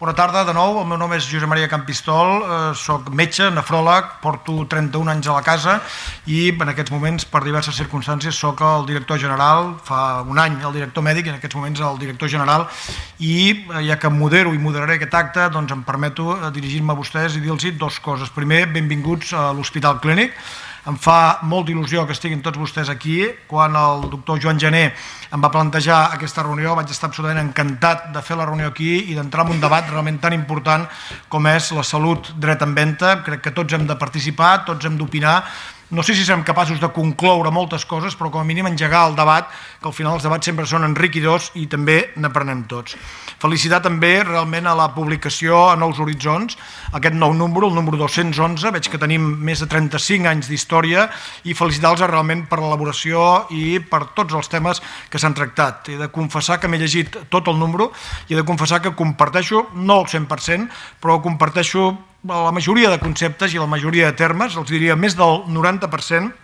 Bona tarda de nou, el meu nom és Josep Maria Campistol, soc eh, sóc metge, nefròleg, porto 31 anys a la casa i en aquests moments, per diverses circumstàncies, sóc el director general, fa un any el director mèdic i en aquests moments el director general i eh, ja que modero i moderaré aquest acte, doncs em permeto eh, dirigir-me a vostès i dir-los dos coses. Primer, benvinguts a l'Hospital Clínic, em fa molta il·lusió que estiguin tots vostès aquí. Quan el doctor Joan Gené em va plantejar aquesta reunió vaig estar absolutament encantat de fer la reunió aquí i d'entrar en un debat realment tan important com és la salut dret en venda. Crec que tots hem de participar, tots hem d'opinar, no sé si serem capaços de concloure moltes coses, però com a mínim engegar el debat, que al final els debats sempre són enriquidors i també n'aprenem tots. Felicitar també realment a la publicació a Nous Horitzons, aquest nou número, el número 211, veig que tenim més de 35 anys d'història i felicitar-los realment per l'elaboració i per tots els temes que s'han tractat. He de confessar que m'he llegit tot el número i he de confessar que comparteixo, no el 100%, però comparteixo la majoria de conceptes i la majoria de termes, els diria més del 90%,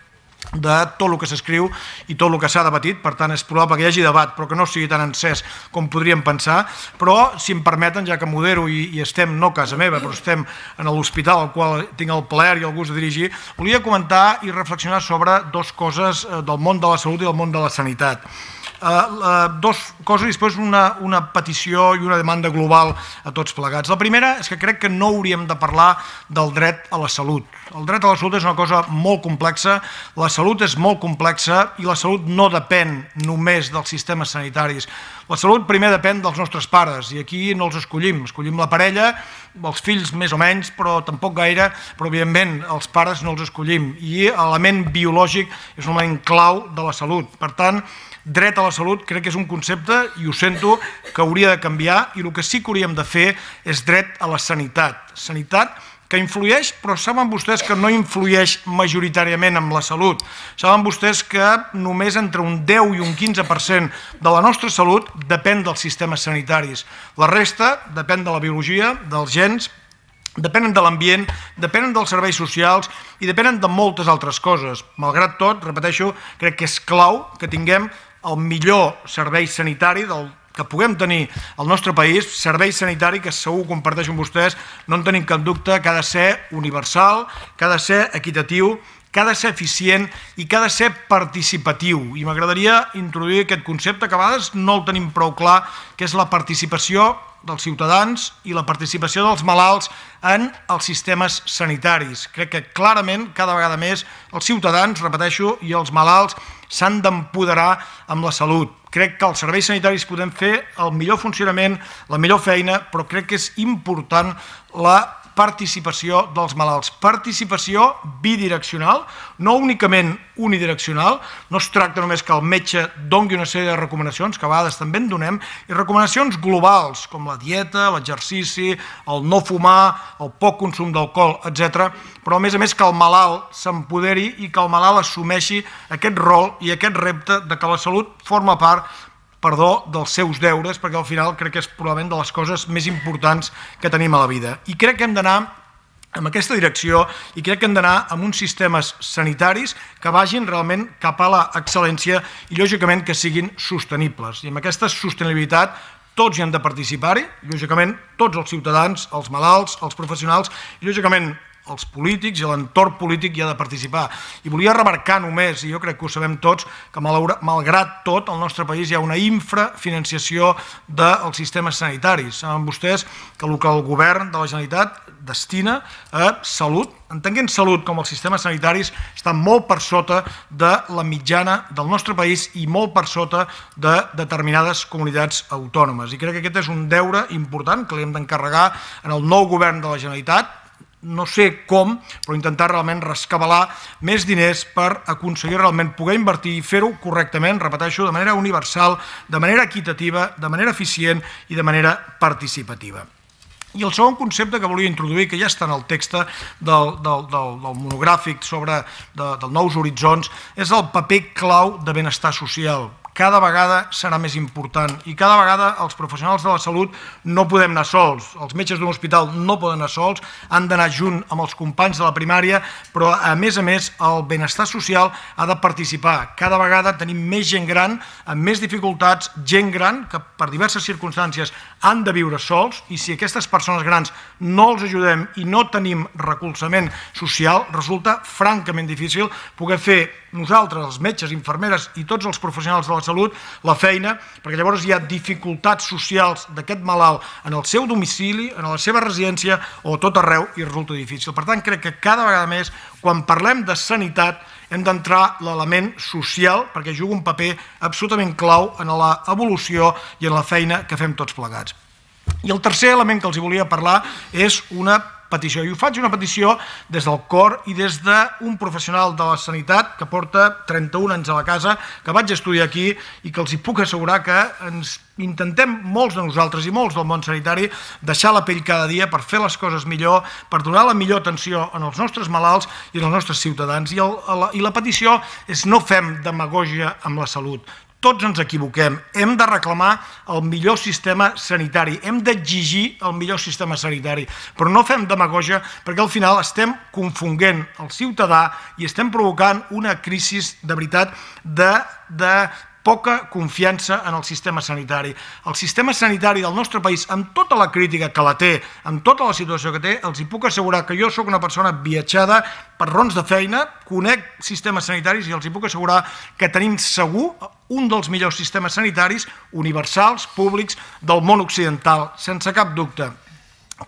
de tot el que s'escriu i tot el que s'ha debatit, per tant és probable que hi hagi debat però que no sigui tan encès com podríem pensar, però si em permeten, ja que modero i, i estem no a casa meva però estem en l'hospital al qual tinc el plaer i el gust de dirigir, volia comentar i reflexionar sobre dues coses eh, del món de la salut i del món de la sanitat. Eh, eh, dos coses i després una, una petició i una demanda global a tots plegats. La primera és que crec que no hauríem de parlar del dret a la salut. El dret a la salut és una cosa molt complexa, la salut és molt complexa i la salut no depèn només dels sistemes sanitaris. La salut primer depèn dels nostres pares i aquí no els escollim, escollim la parella, els fills més o menys, però tampoc gaire, però evidentment els pares no els escollim i l'element biològic és un element clau de la salut. Per tant, dret a la salut crec que és un concepte, i ho sento, que hauria de canviar i el que sí que hauríem de fer és dret a la sanitat. Sanitat que influeix, però saben vostès que no influeix majoritàriament amb la salut. Saben vostès que només entre un 10 i un 15% de la nostra salut depèn dels sistemes sanitaris. La resta depèn de la biologia, dels gens, depenen de l'ambient, depenen dels serveis socials i depenen de moltes altres coses. Malgrat tot, repeteixo, crec que és clau que tinguem el millor servei sanitari del que puguem tenir al nostre país, servei sanitari que segur comparteixo amb vostès, no en tenim cap dubte, que ha de ser universal, que ha de ser equitatiu, que ha de ser eficient i que ha de ser participatiu. I m'agradaria introduir aquest concepte que a vegades no el tenim prou clar, que és la participació dels ciutadans i la participació dels malalts en els sistemes sanitaris. Crec que clarament, cada vegada més, els ciutadans, repeteixo, i els malalts s'han d'empoderar amb la salut. Crec que els serveis sanitaris podem fer el millor funcionament, la millor feina, però crec que és important la participació dels malalts. Participació bidireccional, no únicament unidireccional, no es tracta només que el metge doni una sèrie de recomanacions, que a vegades també en donem, i recomanacions globals, com la dieta, l'exercici, el no fumar, el poc consum d'alcohol, etc. però a més a més que el malalt s'empoderi i que el malalt assumeixi aquest rol i aquest repte de que la salut forma part perdó, dels seus deures, perquè al final crec que és probablement de les coses més importants que tenim a la vida. I crec que hem d'anar en aquesta direcció i crec que hem d'anar amb uns sistemes sanitaris que vagin realment cap a l'excel·lència i, lògicament, que siguin sostenibles. I amb aquesta sostenibilitat tots hi han de participar-hi, lògicament, tots els ciutadans, els malalts, els professionals, i, lògicament, els polítics i l'entorn polític hi ha de participar. I volia remarcar només, i jo crec que ho sabem tots, que malgrat tot al nostre país hi ha una infrafinanciació dels sistemes sanitaris. Saben vostès que el que el govern de la Generalitat destina a salut, entenguent salut com els sistemes sanitaris, està molt per sota de la mitjana del nostre país i molt per sota de determinades comunitats autònomes. I crec que aquest és un deure important que li hem d'encarregar en el nou govern de la Generalitat, no sé com, però intentar realment rescabalar més diners per aconseguir realment poder invertir i fer-ho correctament, repeteixo, de manera universal, de manera equitativa, de manera eficient i de manera participativa. I el segon concepte que volia introduir, que ja està en el text del, del, del, del monogràfic sobre de, del Nous Horitzons, és el paper clau de benestar social, cada vegada serà més important i cada vegada els professionals de la salut no podem anar sols. Els metges d'un hospital no poden anar sols, han d'anar junt amb els companys de la primària, però a més a més el benestar social ha de participar. Cada vegada tenim més gent gran amb més dificultats, gent gran que per diverses circumstàncies han de viure sols i si aquestes persones grans no els ajudem i no tenim recolzament social, resulta francament difícil poder fer nosaltres, els metges, infermeres i tots els professionals de la salut, la feina, perquè llavors hi ha dificultats socials d'aquest malalt en el seu domicili, en la seva residència o tot arreu i resulta difícil. Per tant, crec que cada vegada més, quan parlem de sanitat, hem d'entrar l'element social perquè juga un paper absolutament clau en l'evolució i en la feina que fem tots plegats. I el tercer element que els volia parlar és una petició. I ho faig una petició des del cor i des d'un professional de la sanitat que porta 31 anys a la casa, que vaig estudiar aquí i que els hi puc assegurar que ens intentem molts de nosaltres i molts del món sanitari deixar la pell cada dia per fer les coses millor, per donar la millor atenció en els nostres malalts i en els nostres ciutadans. I, el, la, i la petició és no fem demagogia amb la salut tots ens equivoquem. Hem de reclamar el millor sistema sanitari, hem d'exigir el millor sistema sanitari, però no fem demagogia perquè al final estem confonguent el ciutadà i estem provocant una crisi de veritat de, de poca confiança en el sistema sanitari. El sistema sanitari del nostre país, amb tota la crítica que la té, amb tota la situació que té, els hi puc assegurar que jo sóc una persona viatjada per rons de feina, conec sistemes sanitaris i els hi puc assegurar que tenim segur un dels millors sistemes sanitaris universals, públics, del món occidental, sense cap dubte.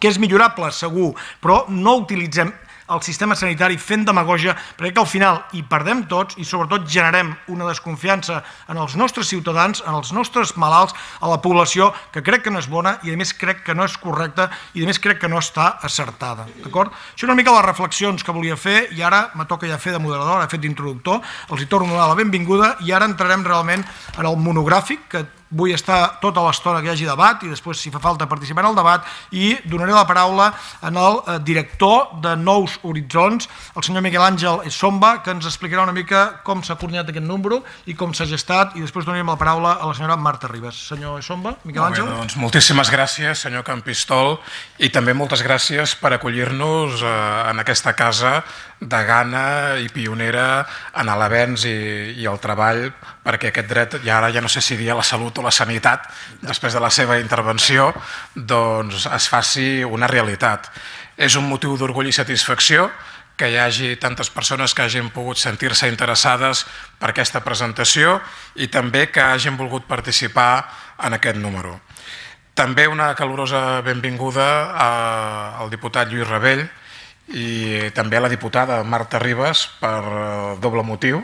Que és millorable, segur, però no utilitzem el sistema sanitari fent demagogia, perquè que al final hi perdem tots i sobretot generem una desconfiança en els nostres ciutadans, en els nostres malalts, a la població, que crec que no és bona i a més crec que no és correcta i a més crec que no està acertada. D'acord? Això és una mica les reflexions que volia fer i ara me toca ja fer de moderador, ara he fet d'introductor, els hi torno a donar la benvinguda i ara entrarem realment en el monogràfic que vull estar tota l'estona que hi hagi debat i després, si fa falta, participar en el debat i donaré la paraula al eh, director de Nous Horitzons, el senyor Miquel Àngel Somba, que ens explicarà una mica com s'ha coordinat aquest número i com s'ha gestat i després donarem la paraula a la senyora Marta Ribas. Senyor Somba, Miquel Àngel. Bé, doncs moltíssimes gràcies, senyor Campistol, i també moltes gràcies per acollir-nos eh, en aquesta casa de gana i pionera en l'avenç i, i el treball perquè aquest dret, ja ara ja no sé si dia la salut o tota la sanitat, després de la seva intervenció, doncs es faci una realitat. És un motiu d'orgull i satisfacció que hi hagi tantes persones que hagin pogut sentir-se interessades per aquesta presentació i també que hagin volgut participar en aquest número. També una calorosa benvinguda al diputat Lluís Rebell i també a la diputada Marta Ribas per doble motiu,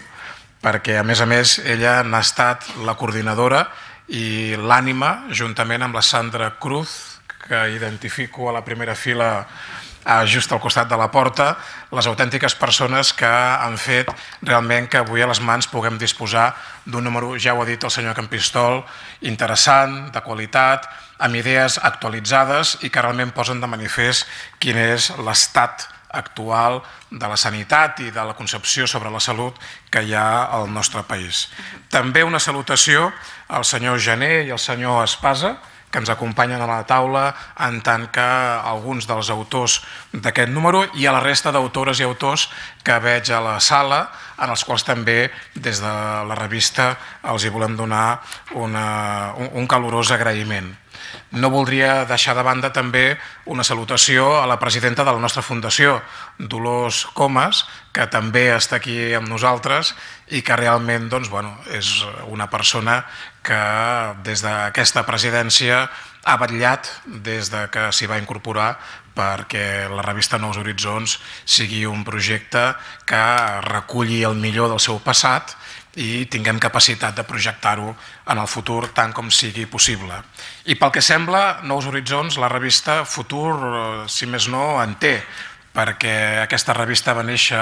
perquè a més a més ella n'ha estat la coordinadora i l'ànima, juntament amb la Sandra Cruz, que identifico a la primera fila just al costat de la porta, les autèntiques persones que han fet realment que avui a les mans puguem disposar d'un número, ja ho ha dit el senyor Campistol, interessant, de qualitat, amb idees actualitzades i que realment posen de manifest quin és l'estat actual de la sanitat i de la concepció sobre la salut que hi ha al nostre país. També una salutació a el senyor Gené i el senyor Espasa, que ens acompanyen a la taula en tant que alguns dels autors d'aquest número i a la resta d'autores i autors que veig a la sala, en els quals també des de la revista els hi volem donar una, un calorós agraïment. No voldria deixar de banda també una salutació a la presidenta de la nostra fundació, Dolors Comas, que també està aquí amb nosaltres i que realment doncs, bueno, és una persona que des d'aquesta presidència ha batllat des de que s'hi va incorporar perquè la revista Nous Horitzons sigui un projecte que reculli el millor del seu passat i tinguem capacitat de projectar-ho en el futur tant com sigui possible. I pel que sembla, Nous Horitzons, la revista Futur, eh, si més no, en té perquè aquesta revista va néixer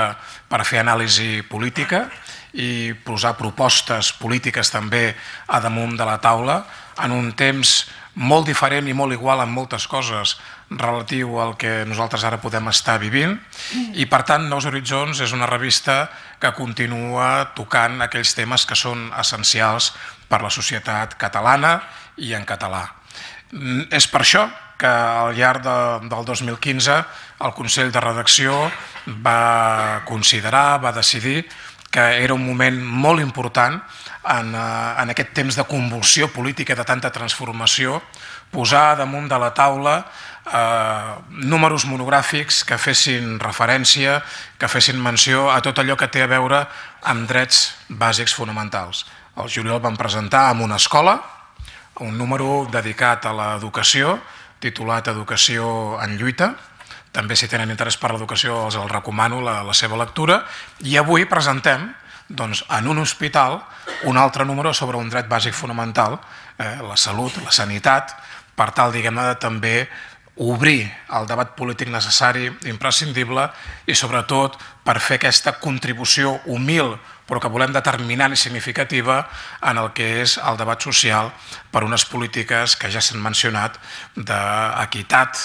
per fer anàlisi política i posar propostes polítiques també a damunt de la taula en un temps molt diferent i molt igual en moltes coses relatiu al que nosaltres ara podem estar vivint i per tant Nous Horitzons és una revista que continua tocant aquells temes que són essencials per a la societat catalana i en català. Mm, és per això que al llarg de, del 2015 el Consell de Redacció va considerar, va decidir que era un moment molt important en, eh, en aquest temps de convulsió política de tanta transformació, posar damunt de la taula eh, números monogràfics que fessin referència, que fessin menció a tot allò que té a veure amb drets bàsics fonamentals. El juliol vam presentar amb una escola, un número dedicat a l'educació, titulat Educació en lluita. També, si tenen interès per l'educació, els el recomano la, la seva lectura. I avui presentem, doncs, en un hospital, un altre número sobre un dret bàsic fonamental, eh, la salut, la sanitat, per tal, diguem-ne, de també obrir el debat polític necessari, imprescindible, i sobretot per fer aquesta contribució humil, però que volem determinant i significativa en el que és el debat social per unes polítiques que ja s'han mencionat d'equitat,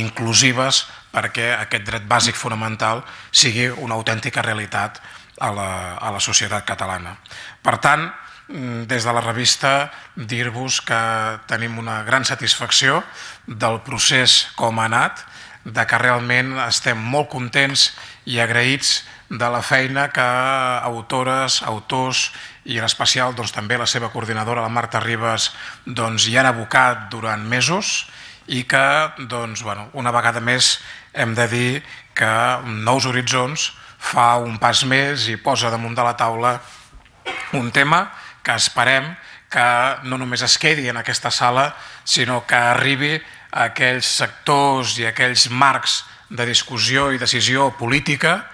inclusives, perquè aquest dret bàsic fonamental sigui una autèntica realitat a la, a la societat catalana. Per tant, mm, des de la revista dir-vos que tenim una gran satisfacció del procés com ha anat, de que realment estem molt contents i agraïts de la feina que autores, autors i en especial doncs, també la seva coordinadora, la Marta Ribas, doncs, hi han abocat durant mesos i que doncs, bueno, una vegada més hem de dir que Nous Horitzons fa un pas més i posa damunt de la taula un tema que esperem que no només es quedi en aquesta sala, sinó que arribi a aquells sectors i aquells marcs de discussió i decisió política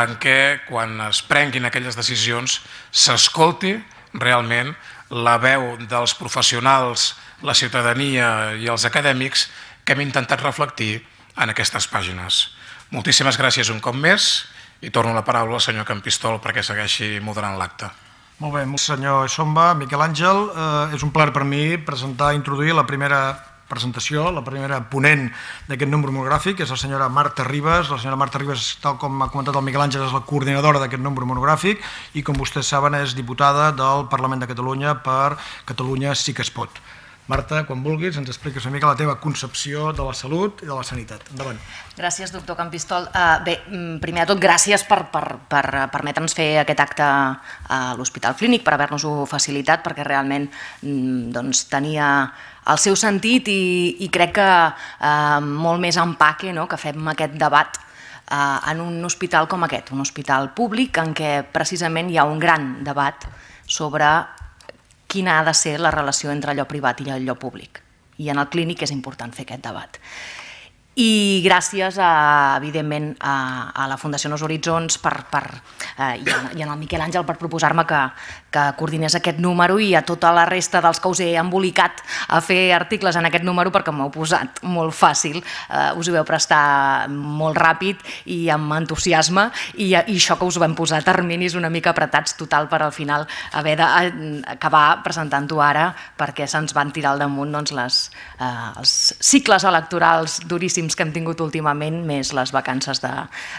en què quan es prenguin aquelles decisions s'escolti realment la veu dels professionals, la ciutadania i els acadèmics que hem intentat reflectir en aquestes pàgines. Moltíssimes gràcies un cop més i torno la paraula al senyor Campistol perquè segueixi moderant l'acte. Molt bé, senyor Somba, Miquel Àngel, eh, és un plaer per mi presentar i introduir la primera presentació. La primera ponent d'aquest número monogràfic és la senyora Marta Ribes. La senyora Marta Ribes, tal com ha comentat el Miquel Àngel, és la coordinadora d'aquest número monogràfic i, com vostès saben, és diputada del Parlament de Catalunya per Catalunya sí que es pot. Marta, quan vulguis, ens expliques una mica la teva concepció de la salut i de la sanitat. Endavant. Gràcies, doctor Campistol. Uh, bé, mm, primer de tot, gràcies per, per, per eh, permetre'ns fer aquest acte a l'Hospital Clínic, per haver-nos-ho facilitat, perquè realment mm, doncs, tenia el seu sentit i, i crec que eh, molt més empaque no?, que fem aquest debat eh, en un hospital com aquest, un hospital públic en què precisament hi ha un gran debat sobre quina ha de ser la relació entre allò privat i allò públic. I en el clínic és important fer aquest debat. I gràcies, a, evidentment, a, a la Fundació Nos Horitzons per, per, eh, i, a, i en Miquel Àngel per proposar-me que, que coordinés aquest número i a tota la resta dels que us he embolicat a fer articles en aquest número perquè m'heu posat molt fàcil, eh, us hi veu prestar molt ràpid i amb entusiasme i, i això que us vam posar a terminis una mica apretats total per al final haver d'acabar eh, presentant-ho ara perquè se'ns van tirar al damunt doncs, les, eh, els cicles electorals duríssims que hem tingut últimament més les vacances de,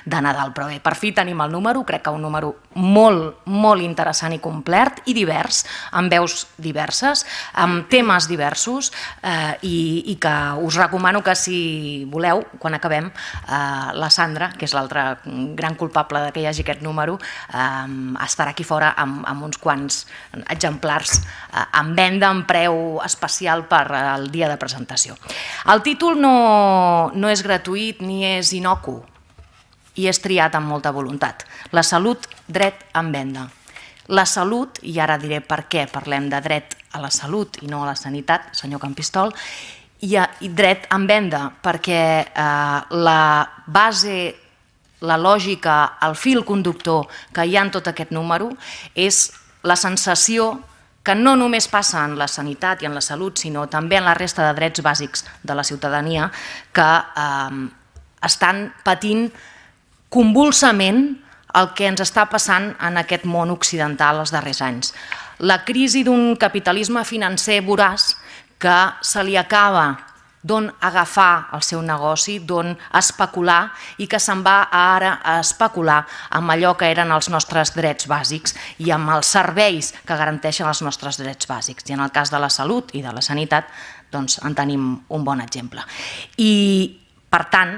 de Nadal. Però bé, per fi tenim el número, crec que un número molt, molt interessant i complet obert i divers, amb veus diverses, amb temes diversos eh, i, i que us recomano que si voleu, quan acabem, eh, la Sandra, que és l'altra gran culpable que hi hagi aquest número, eh, estarà aquí fora amb, amb uns quants exemplars eh, en venda, en preu especial per al dia de presentació. El títol no, no és gratuït ni és inocu, i és triat amb molta voluntat. La salut, dret en venda. La salut, i ara diré per què parlem de dret a la salut i no a la sanitat, senyor Campistol, i, a, i dret en venda, perquè eh, la base, la lògica, el fil conductor que hi ha en tot aquest número és la sensació que no només passa en la sanitat i en la salut, sinó també en la resta de drets bàsics de la ciutadania que eh, estan patint convulsament el que ens està passant en aquest món occidental els darrers anys. La crisi d'un capitalisme financer voràs que se li acaba d'on agafar el seu negoci, d'on especular i que se'n va ara a especular amb allò que eren els nostres drets bàsics i amb els serveis que garanteixen els nostres drets bàsics. I en el cas de la salut i de la sanitat doncs en tenim un bon exemple. I, per tant,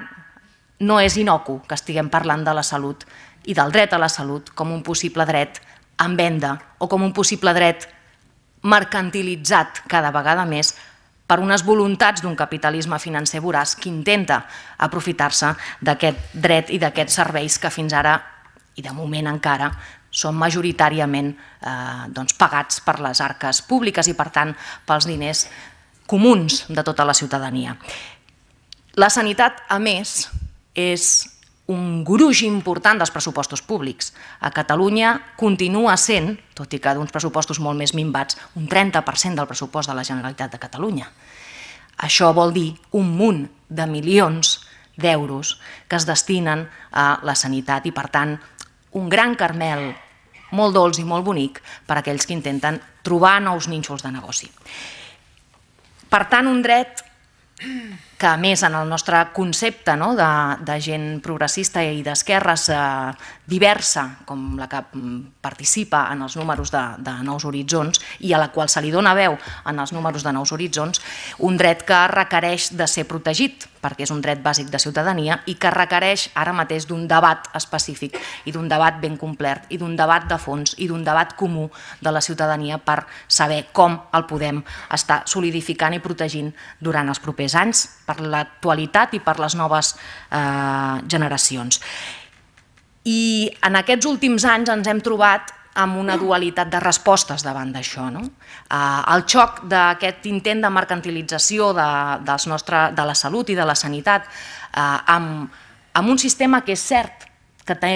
no és inocu que estiguem parlant de la salut i del dret a la salut com un possible dret en venda o com un possible dret mercantilitzat cada vegada més per unes voluntats d'un capitalisme financer voràs que intenta aprofitar-se d'aquest dret i d'aquests serveis que fins ara, i de moment encara, són majoritàriament eh, doncs, pagats per les arques públiques i, per tant, pels diners comuns de tota la ciutadania. La sanitat, a més, és un gruix important dels pressupostos públics. A Catalunya continua sent, tot i que d'uns pressupostos molt més minvats, un 30% del pressupost de la Generalitat de Catalunya. Això vol dir un munt de milions d'euros que es destinen a la sanitat i, per tant, un gran carmel molt dolç i molt bonic per a aquells que intenten trobar nous nínxols de negoci. Per tant, un dret que a més en el nostre concepte no, de, de gent progressista i d'esquerres eh, diversa, com la que participa en els números de, de Nous Horitzons i a la qual se li dona veu en els números de Nous Horitzons, un dret que requereix de ser protegit, perquè és un dret bàsic de ciutadania i que requereix ara mateix d'un debat específic i d'un debat ben complet i d'un debat de fons i d'un debat comú de la ciutadania per saber com el podem estar solidificant i protegint durant els propers anys per l'actualitat i per les noves eh, generacions. I en aquests últims anys ens hem trobat amb una dualitat de respostes davant d'això. No? Eh, el xoc d'aquest intent de mercantilització de, de la salut i de la sanitat eh, amb, amb un sistema que és cert que té,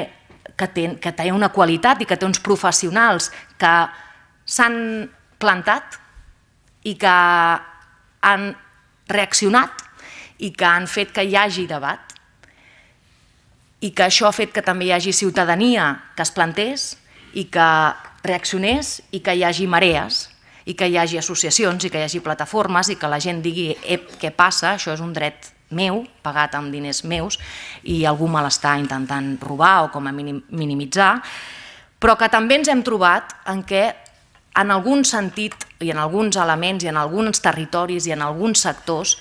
que, que té una qualitat i que té uns professionals que s'han plantat i que han reaccionat i que han fet que hi hagi debat i que això ha fet que també hi hagi ciutadania que es plantés i que reaccionés i que hi hagi marees i que hi hagi associacions i que hi hagi plataformes i que la gent digui què passa, això és un dret meu, pagat amb diners meus, i algú me l'està intentant robar o com a mínim minimitzar, però que també ens hem trobat en què en algun sentit i en alguns elements i en alguns territoris i en alguns sectors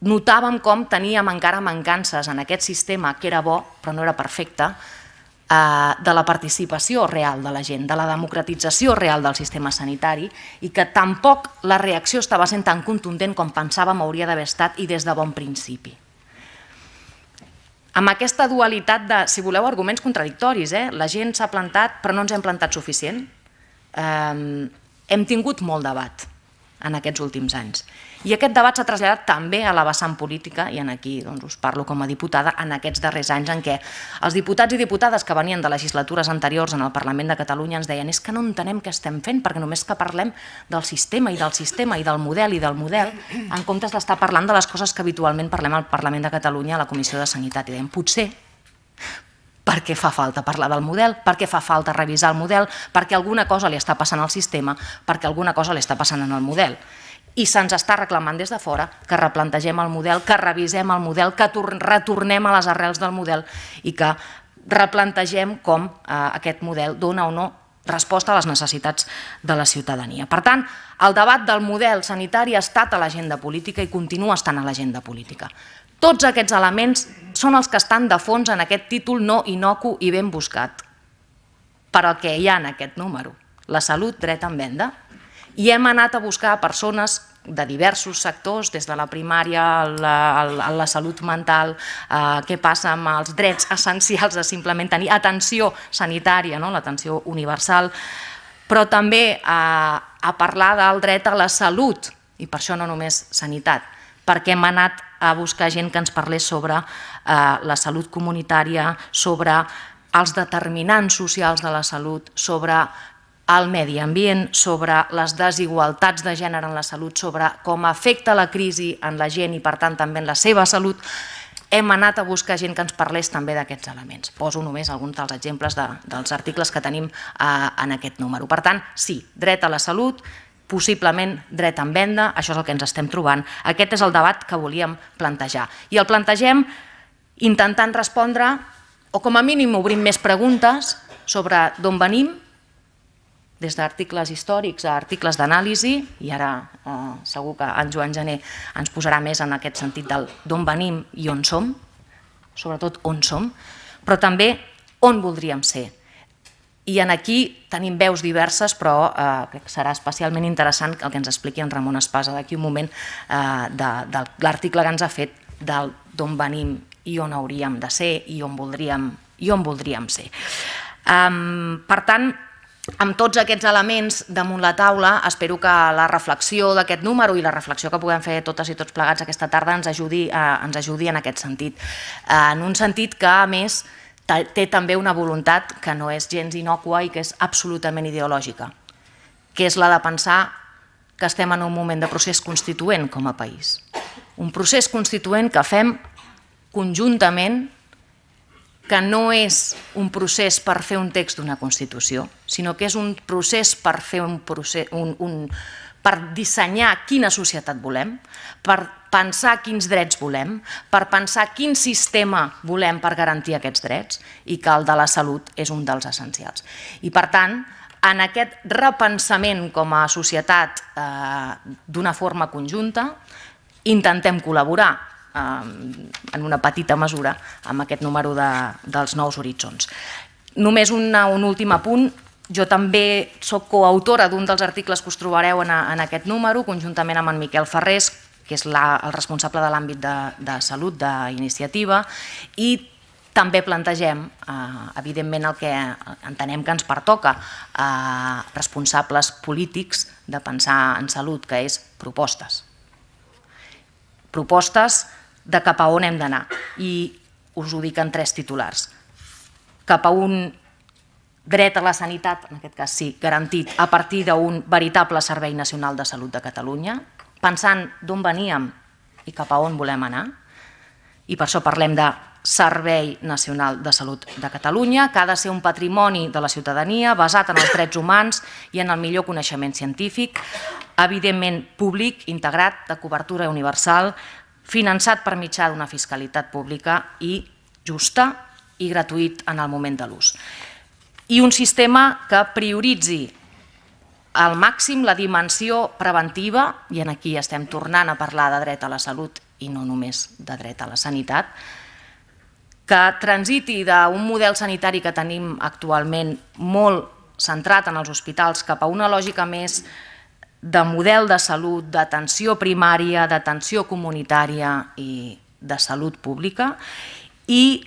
notàvem com teníem encara mancances en aquest sistema, que era bo però no era perfecte, eh, de la participació real de la gent, de la democratització real del sistema sanitari i que tampoc la reacció estava sent tan contundent com pensàvem hauria d'haver estat i des de bon principi. Amb aquesta dualitat de, si voleu, arguments contradictoris, eh? la gent s'ha plantat però no ens hem plantat suficient, hem tingut molt debat en aquests últims anys. I aquest debat s'ha traslladat també a la vessant política, i en aquí doncs, us parlo com a diputada, en aquests darrers anys en què els diputats i diputades que venien de legislatures anteriors en el Parlament de Catalunya ens deien és que no entenem què estem fent perquè només que parlem del sistema i del sistema i del model i del model, en comptes d'estar parlant de les coses que habitualment parlem al Parlament de Catalunya a la Comissió de Sanitat. I dèiem, potser perquè fa falta parlar del model, perquè fa falta revisar el model, perquè alguna cosa li està passant al sistema, perquè alguna cosa li està passant en el model i se'ns està reclamant des de fora que replantegem el model, que revisem el model, que retornem a les arrels del model i que replantegem com eh, aquest model dona o no resposta a les necessitats de la ciutadania. Per tant, el debat del model sanitari ha estat a l'agenda política i continua estant a l'agenda política. Tots aquests elements són els que estan de fons en aquest títol no inocu i ben buscat. Per al que hi ha en aquest número, la salut dret en venda, i hem anat a buscar persones de diversos sectors, des de la primària a la, a la salut mental, eh, què passa amb els drets essencials de simplement tenir atenció sanitària, no? l'atenció universal, però també eh, a parlar del dret a la salut, i per això no només sanitat, perquè hem anat a buscar gent que ens parlés sobre eh, la salut comunitària, sobre els determinants socials de la salut, sobre al medi ambient, sobre les desigualtats de gènere en la salut, sobre com afecta la crisi en la gent i, per tant, també en la seva salut, hem anat a buscar gent que ens parlés també d'aquests elements. Poso només alguns dels exemples de, dels articles que tenim eh, en aquest número. Per tant, sí, dret a la salut, possiblement dret en venda, això és el que ens estem trobant. Aquest és el debat que volíem plantejar. I el plantegem intentant respondre, o com a mínim obrim més preguntes sobre d'on venim, des d'articles històrics a articles d'anàlisi, i ara eh, segur que en Joan Gené ens posarà més en aquest sentit del d'on venim i on som, sobretot on som, però també on voldríem ser. I en aquí tenim veus diverses, però eh, crec que serà especialment interessant el que ens expliqui en Ramon Espasa d'aquí un moment eh, de, l'article que ens ha fet del d'on venim i on hauríem de ser i on voldríem, i on voldríem ser. per tant, amb tots aquests elements damunt la taula, espero que la reflexió d'aquest número i la reflexió que puguem fer totes i tots plegats aquesta tarda ens ajudi, eh, ens ajudi en aquest sentit. Eh, en un sentit que, a més, té també una voluntat que no és gens inocua i que és absolutament ideològica, que és la de pensar que estem en un moment de procés constituent com a país. Un procés constituent que fem conjuntament que no és un procés per fer un text d'una Constitució, sinó que és un procés per fer un procés, un, un, per dissenyar quina societat volem, per pensar quins drets volem, per pensar quin sistema volem per garantir aquests drets i que el de la salut és un dels essencials. I per tant, en aquest repensament com a societat eh, d'una forma conjunta, intentem col·laborar Um, en una petita mesura amb aquest número de, dels nous horitzons. Només una, un últim apunt, jo també sóc coautora d'un dels articles que us trobareu en, en aquest número, conjuntament amb en Miquel Ferrés, que és la, el responsable de l'àmbit de, de salut d'iniciativa, i també plantegem, eh, evidentment, el que entenem que ens pertoca eh, responsables polítics de pensar en salut, que és propostes. Propostes de cap a on hem d'anar. I us ho dic en tres titulars. Cap a un dret a la sanitat, en aquest cas sí, garantit, a partir d'un veritable Servei Nacional de Salut de Catalunya, pensant d'on veníem i cap a on volem anar. I per això parlem de Servei Nacional de Salut de Catalunya, que ha de ser un patrimoni de la ciutadania basat en els drets humans i en el millor coneixement científic, evidentment públic, integrat, de cobertura universal, finançat per mitjà d'una fiscalitat pública i justa i gratuït en el moment de l'ús. I un sistema que prioritzi al màxim la dimensió preventiva, i en aquí estem tornant a parlar de dret a la salut i no només de dret a la sanitat, que transiti d'un model sanitari que tenim actualment molt centrat en els hospitals cap a una lògica més important de model de salut, d'atenció primària, d'atenció comunitària i de salut pública i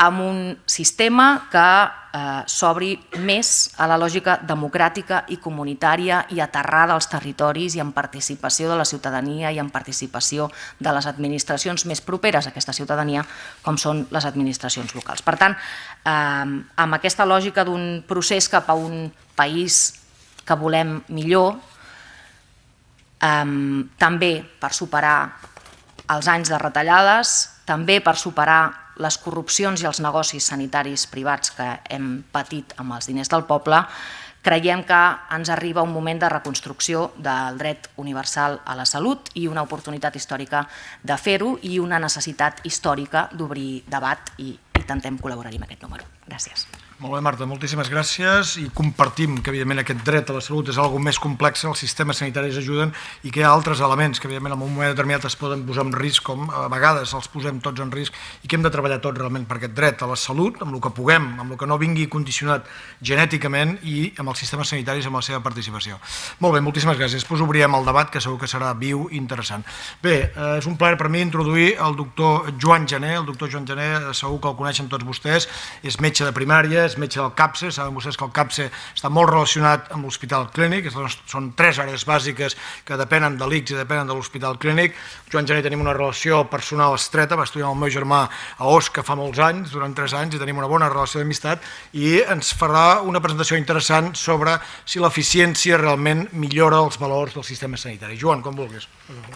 amb un sistema que eh, s'obri més a la lògica democràtica i comunitària i aterrada als territoris i en participació de la ciutadania i en participació de les administracions més properes a aquesta ciutadania, com són les administracions locals. Per tant, eh, amb aquesta lògica d'un procés cap a un país que volem millor, també per superar els anys de retallades, també per superar les corrupcions i els negocis sanitaris privats que hem patit amb els diners del poble, creiem que ens arriba un moment de reconstrucció del dret universal a la salut i una oportunitat històrica de fer-ho i una necessitat històrica d'obrir debat i, intentem col·laborar amb aquest número. Gràcies. Molt bé, Marta, moltíssimes gràcies i compartim que, evidentment, aquest dret a la salut és algo més complexa, els sistemes sanitaris ajuden i que hi ha altres elements que, evidentment, en un moment determinat es poden posar en risc, com a vegades els posem tots en risc i que hem de treballar tots realment per aquest dret a la salut, amb el que puguem, amb el que no vingui condicionat genèticament i amb els sistemes sanitaris, amb la seva participació. Molt bé, moltíssimes gràcies. Després obrirem el debat, que segur que serà viu i interessant. Bé, eh, és un plaer per mi introduir el doctor Joan Gené. El doctor Joan Gené eh, segur que el coneixen tots vostès, és metge de primària, és metge del CAPSE, saben vostès que el CAPSE està molt relacionat amb l'Hospital Clínic, són tres àrees bàsiques que depenen de l'ICS i depenen de l'Hospital Clínic. Joan Gené tenim una relació personal estreta, va estudiar amb el meu germà a Osca fa molts anys, durant tres anys, i tenim una bona relació d'amistat, i ens farà una presentació interessant sobre si l'eficiència realment millora els valors del sistema sanitari. Joan, com vulguis.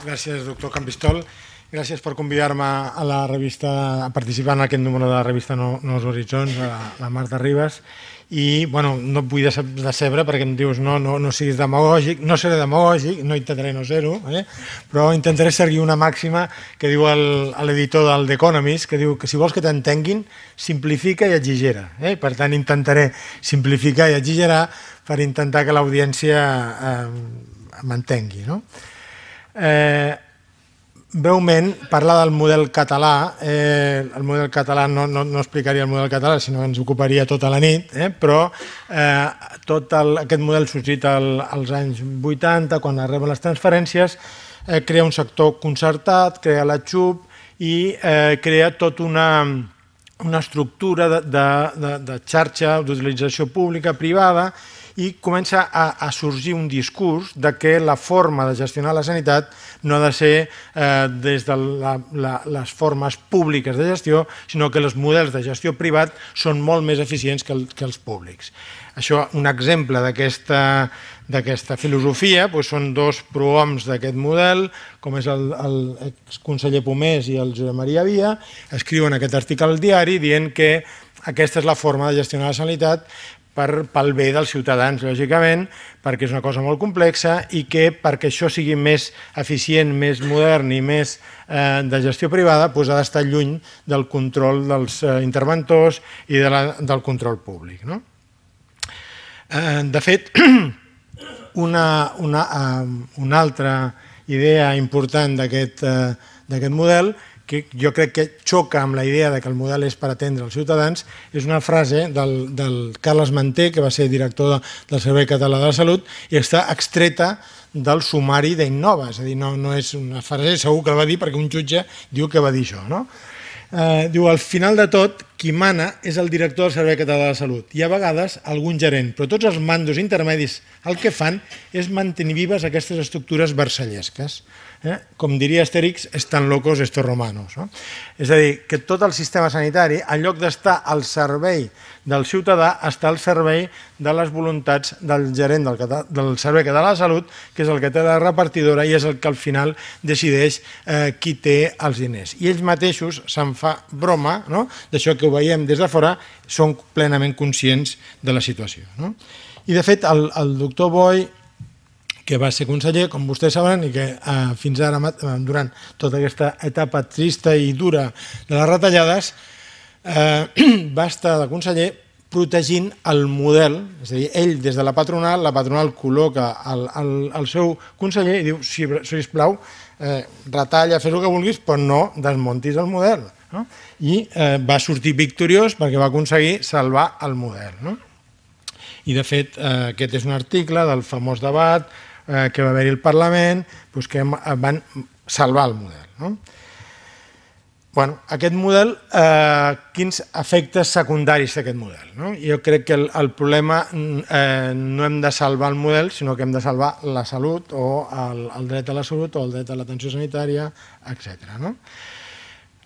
Gràcies, doctor Campistol. Gràcies per convidar-me a la revista, a participar en aquest número de la revista Nous Horitzons, a la, la Marta Ribas. I, bueno, no et vull decebre perquè em dius no, no, no siguis demagògic, no seré demagògic, no intentaré no ser-ho, eh? però intentaré seguir una màxima que diu l'editor del The Economist, que diu que si vols que t'entenguin, simplifica i exigera. Eh? Per tant, intentaré simplificar i exigerar per intentar que l'audiència eh, m'entengui. No? Eh, breument parla del model català. Eh, el model català no, no, no explicaria el model català, sinó que ens ocuparia tota la nit, eh, però eh, tot el, aquest model sorgit el, als anys 80, quan arriben les transferències, eh, crea un sector concertat, crea la XUP i eh, crea tota una, una estructura de, de, de, de xarxa d'utilització pública, privada, i comença a, a sorgir un discurs de que la forma de gestionar la sanitat no ha de ser eh, des de la, la, les formes públiques de gestió, sinó que els models de gestió privat són molt més eficients que, el, que els públics. Això, un exemple d'aquesta filosofia doncs són dos prohoms d'aquest model, com és el, el conseller Pomés i el Josep Maria Via, escriuen aquest article al diari dient que aquesta és la forma de gestionar la sanitat per, pel bé dels ciutadans, lògicament, perquè és una cosa molt complexa i que perquè això sigui més eficient, més modern i més eh, de gestió privada, doncs ha d'estar lluny del control dels eh, interventors i de la, del control públic. No? Eh, de fet, una, una, eh, una altra idea important d'aquest eh, model que jo crec que xoca amb la idea de que el model és per atendre els ciutadans, és una frase del, del Carles Manté, que va ser director de, del Servei Català de la Salut, i està extreta del sumari d'Innova, és a dir, no, no és una frase, segur que la va dir perquè un jutge diu que va dir això, no? Eh, diu, al final de tot, qui mana és el director del Servei Català de la Salut i a vegades algun gerent, però tots els mandos intermedis el que fan és mantenir vives aquestes estructures versallesques eh? com diria Astèrix, estan locos estos romanos. No? És a dir, que tot el sistema sanitari, en lloc d'estar al servei del ciutadà, està al servei de les voluntats del gerent del, del Servei Català de la Salut, que és el que té la repartidora i és el que al final decideix eh, qui té els diners. I ells mateixos se'n fa broma, no? d'això que ho veiem des de fora, són plenament conscients de la situació. No? I de fet, el, el doctor Boy que va ser conseller, com vostès saben, i que eh, fins ara, eh, durant tota aquesta etapa trista i dura de les retallades, eh, va estar de conseller protegint el model, és a dir, ell des de la patronal, la patronal col·loca el, el, el seu conseller i diu, si, sisplau, eh, retalla, fes el que vulguis, però no desmontis el model. No? I eh, va sortir victoriós perquè va aconseguir salvar el model. No? I, de fet, eh, aquest és un article del famós debat eh, que va haver-hi el Parlament, doncs que van salvar el model. No? Bueno, aquest model, eh, quins efectes secundaris té aquest model? No? Jo crec que el, el problema mm, eh, no hem de salvar el model, sinó que hem de salvar la salut o el, el dret a la salut o el dret a l'atenció sanitària, etc. No? Eh,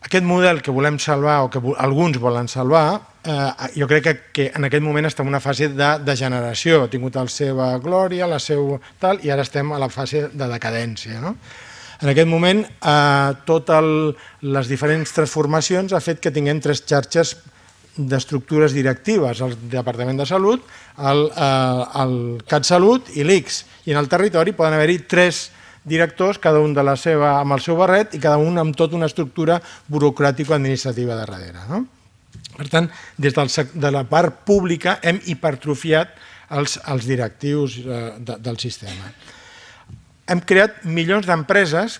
aquest model que volem salvar o que alguns volen salvar, eh, jo crec que, en aquest moment estem en una fase de degeneració, ha tingut la seva glòria, la seva tal, i ara estem a la fase de decadència. No? En aquest moment, eh, totes les diferents transformacions ha fet que tinguem tres xarxes d'estructures directives, el Departament de Salut, el, eh, CatSalut i l'ICS. I en el territori poden haver-hi tres directors, cada un de la seva, amb el seu barret i cada un amb tota una estructura burocràtico-administrativa de darrere. No? Per tant, des del, de la part pública hem hipertrofiat els, els directius eh, de, del sistema. Hem creat milions d'empreses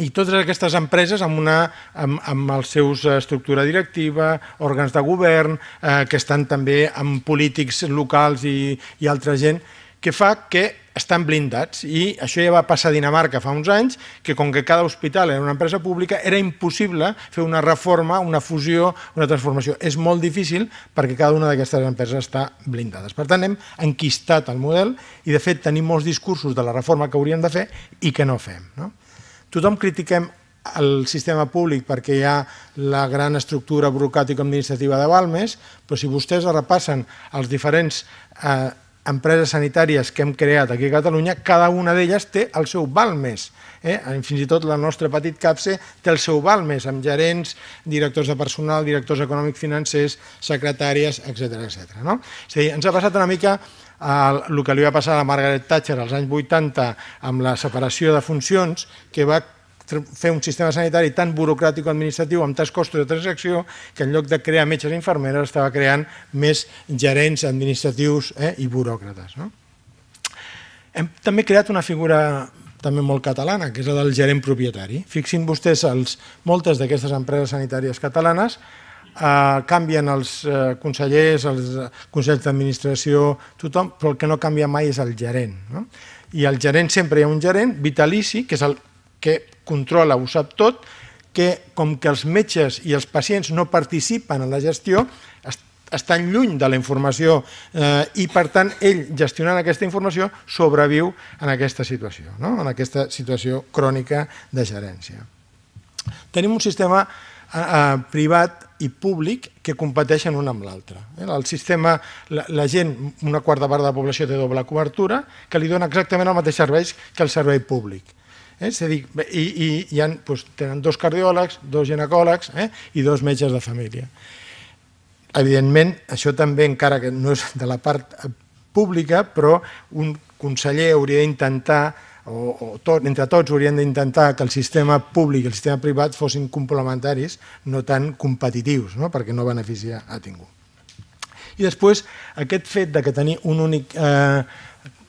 i totes aquestes empreses amb, una, amb, amb els seus eh, estructura directiva, òrgans de govern, eh, que estan també amb polítics locals i, i altra gent, que fa que estan blindats i això ja va passar a Dinamarca fa uns anys que com que cada hospital era una empresa pública era impossible fer una reforma, una fusió, una transformació. És molt difícil perquè cada una d'aquestes empreses està blindada. Per tant, hem enquistat el model i de fet tenim molts discursos de la reforma que hauríem de fer i que no fem. No? Tothom critiquem el sistema públic perquè hi ha la gran estructura burocràtica administrativa de Balmes, però si vostès repassen els diferents eh, empreses sanitàries que hem creat aquí a Catalunya, cada una d'elles té el seu balmes. Eh? Fins i tot la nostra petit CAPSE té el seu balmes, amb gerents, directors de personal, directors econòmics financers, secretàries, etc etc. No? És a dir, ens ha passat una mica el, el que li va passar a Margaret Thatcher als anys 80 amb la separació de funcions, que va fer un sistema sanitari tan burocràtic administratiu amb tants costos de transacció que en lloc de crear metges i infermeres estava creant més gerents administratius eh, i buròcrates. No? Hem també creat una figura també molt catalana, que és la del gerent propietari. Fixin vostès, els, moltes d'aquestes empreses sanitàries catalanes eh, canvien els eh, consellers, els eh, consells d'administració, tothom, però el que no canvia mai és el gerent. No? I el gerent sempre hi ha un gerent vitalici, que és el que controla, ho sap tot, que com que els metges i els pacients no participen en la gestió, estan lluny de la informació eh, i, per tant, ell, gestionant aquesta informació, sobreviu en aquesta situació, no? en aquesta situació crònica de gerència. Tenim un sistema eh, eh privat i públic que competeixen un amb l'altre. Eh? El sistema, la, la gent, una quarta part de la població té doble cobertura, que li dona exactament el mateix servei que el servei públic Eh? És a dir, i, i hi ha, doncs, tenen dos cardiòlegs, dos ginecòlegs eh? i dos metges de família. Evidentment, això també, encara que no és de la part eh, pública, però un conseller hauria d'intentar o, o tot, entre tots haurien d'intentar que el sistema públic i el sistema privat fossin complementaris, no tan competitius, no? perquè no beneficia a ningú. I després, aquest fet de que tenir un únic eh,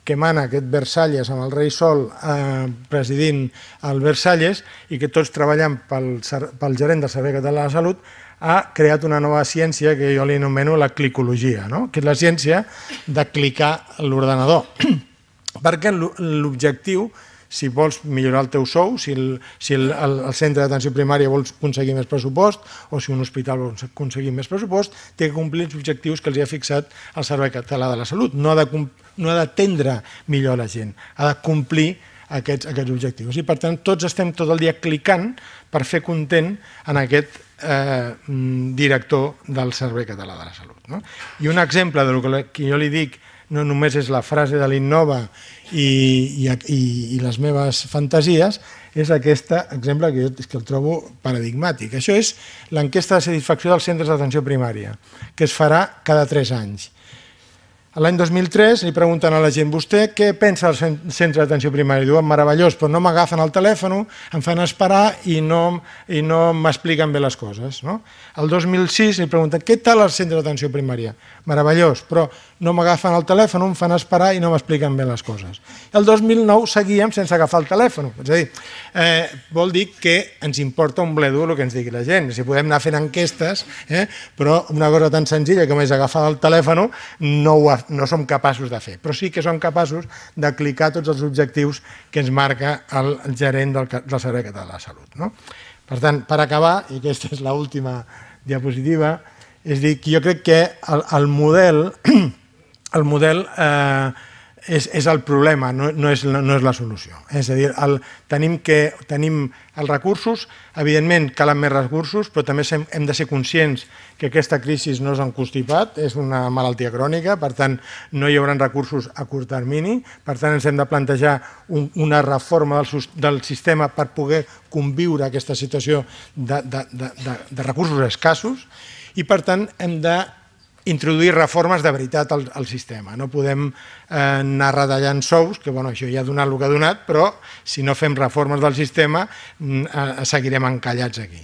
que mana aquest Versalles amb el rei Sol eh, presidint el Versalles i que tots treballen pel, pel gerent del Servei Català de la Salut ha creat una nova ciència que jo li anomeno la clicologia, no? que és la ciència de clicar l'ordenador. Perquè l'objectiu és si vols millorar el teu sou, si el, si el, el, el centre d'atenció primària vols aconseguir més pressupost o si un hospital vol aconseguir més pressupost, té que complir els objectius que els hi ha fixat el Servei Català de la Salut. No ha de, no ha d'atendre millor la gent, ha de complir aquests, aquests objectius. I per tant, tots estem tot el dia clicant per fer content en aquest eh, director del Servei Català de la Salut. No? I un exemple del que jo li dic no només és la frase de l'Innova i, i, i, i les meves fantasies, és aquest exemple que, jo, que el trobo paradigmàtic. Això és l'enquesta de satisfacció dels centres d'atenció primària, que es farà cada 3 anys. L'any 2003 li pregunten a la gent, vostè què pensa del centre d'atenció primària? Diuen, meravellós, però no m'agafen el telèfon, em fan esperar i no, i no m'expliquen bé les coses. No? El 2006 li pregunten, què tal el centre d'atenció primària? Meravellós, però no m'agafen el telèfon, em fan esperar i no m'expliquen bé les coses. El 2009 seguíem sense agafar el telèfon, és a dir, eh, vol dir que ens importa un ble dur el que ens digui la gent, si podem anar fent enquestes, eh, però una cosa tan senzilla com és agafar el telèfon no, ho, no som capaços de fer, però sí que som capaços de clicar tots els objectius que ens marca el gerent del, del Servei Català de la Salut. No? Per tant, per acabar, i aquesta és l'última diapositiva, és dir, que jo crec que el, el model el model eh, és, és el problema, no, no, és, no és la solució. És a dir, el, tenim, que, tenim els recursos, evidentment calen més recursos, però també hem, hem de ser conscients que aquesta crisi no és encostipat, constipat, és una malaltia crònica, per tant, no hi haurà recursos a curt termini, per tant, ens hem de plantejar un, una reforma del, del sistema per poder conviure aquesta situació de, de, de, de, de recursos escassos i, per tant, hem de introduir reformes de veritat al, al sistema. No podem eh, anar retallant sous, que bueno, això ja ha donat el que ha donat, però si no fem reformes del sistema mm, eh, seguirem encallats aquí.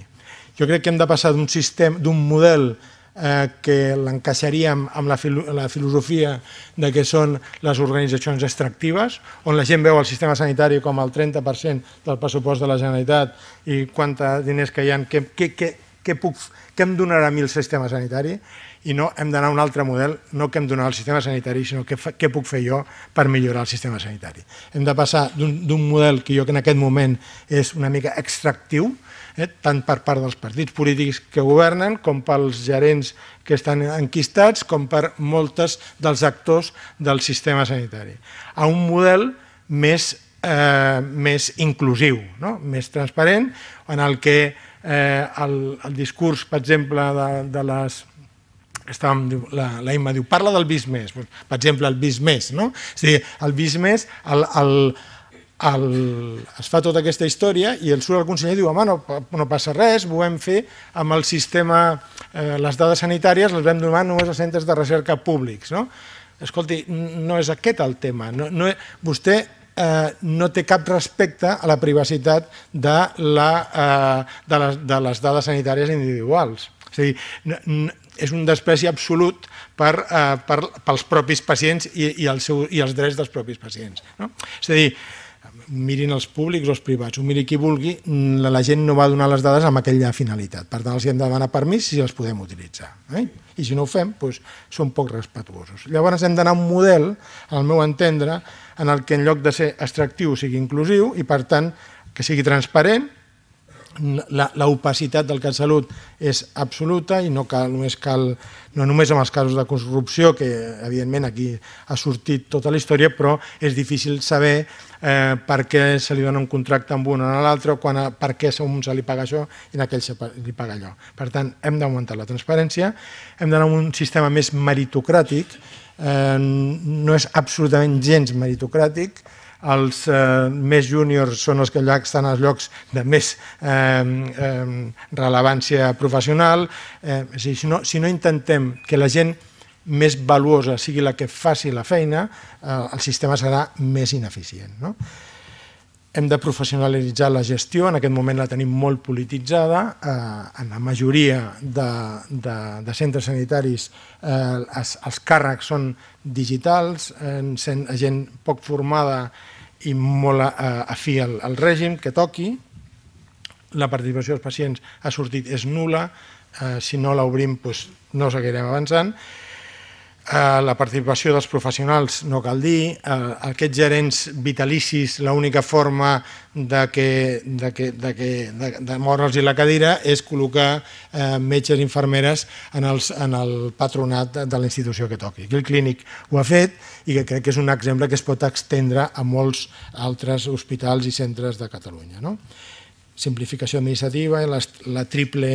Jo crec que hem de passar d'un sistema, d'un model eh, que l'encaixaríem amb la, filo la filosofia de que són les organitzacions extractives, on la gent veu el sistema sanitari com el 30% del pressupost de la Generalitat i quanta diners que hi ha, què, què, què, què, puc, què em donarà a mi el sistema sanitari, i no hem d'anar a un altre model, no que hem donat al sistema sanitari, sinó què, què puc fer jo per millorar el sistema sanitari. Hem de passar d'un model que jo que en aquest moment és una mica extractiu, eh, tant per part dels partits polítics que governen com pels gerents que estan enquistats, com per moltes dels actors del sistema sanitari, a un model més, eh, més inclusiu, no? més transparent, en el que eh, el, el discurs, per exemple, de, de les l'Emma diu, la, la diu, parla del vist més, per exemple, el vist més, no? És a dir, el vist més, el, el, el, es fa tota aquesta història i el surt el conseller i diu, home, no, no passa res, ho vam fer amb el sistema, eh, les dades sanitàries les vam donar només als centres de recerca públics, no? Escolti, no és aquest el tema. No, no, vostè eh, no té cap respecte a la privacitat de, la, eh, de, les, de les dades sanitàries individuals. És dir, és un despreci absolut per, eh, per, pels propis pacients i, i, el seu, i els drets dels propis pacients. No? És a dir, mirin els públics o els privats, ho miri qui vulgui, la, mm, la gent no va donar les dades amb aquella finalitat. Per tant, els hem de demanar permís si els podem utilitzar. Eh? I si no ho fem, doncs, som poc respetuosos. Llavors hem d'anar a un model, al meu entendre, en el que en lloc de ser extractiu sigui inclusiu i, per tant, que sigui transparent, l'opacitat del CatSalut és absoluta i no, cal, només cal, no només amb els casos de corrupció, que evidentment aquí ha sortit tota la història, però és difícil saber eh, per què se li dona un contracte amb un o a l'altre, per què a un se li paga això i a aquell se li paga allò. Per tant, hem d'augmentar la transparència, hem d'anar a un sistema més meritocràtic, eh, no és absolutament gens meritocràtic, els eh, més júniors són els que allà estan als llocs de més eh, eh, rellevància professional. Eh, si, no, si no intentem que la gent més valuosa sigui la que faci la feina, eh, el sistema serà més ineficient. No? Hem de professionalitzar la gestió, en aquest moment la tenim molt polititzada, eh, en la majoria de, de, de centres sanitaris eh, els, els càrrecs són digitals, eh, sent gent poc formada i molt afí al, al règim que toqui. La participació dels pacients ha sortit, és nula, eh, si no l'obrim doncs no seguirem avançant Eh, la participació dels professionals no cal dir, eh, aquests gerents vitalicis, l'única forma de, que, de, que, de, que, de, de la cadira és col·locar eh, metges i infermeres en, els, en el patronat de la institució que toqui. Aquí el clínic ho ha fet i que crec que és un exemple que es pot extendre a molts altres hospitals i centres de Catalunya. No? simplificació administrativa i la triple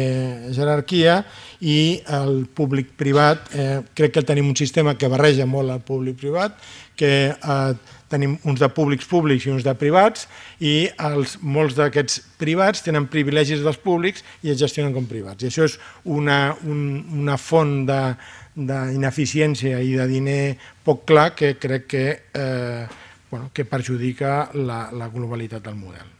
jerarquia i el públic-privat, eh, crec que tenim un sistema que barreja molt el públic-privat, que eh, tenim uns de públics públics i uns de privats i els, molts d'aquests privats tenen privilegis dels públics i es gestionen com privats. I això és una, un, una font d'ineficiència i de diner poc clar que crec que, eh, bueno, que perjudica la, la globalitat del model.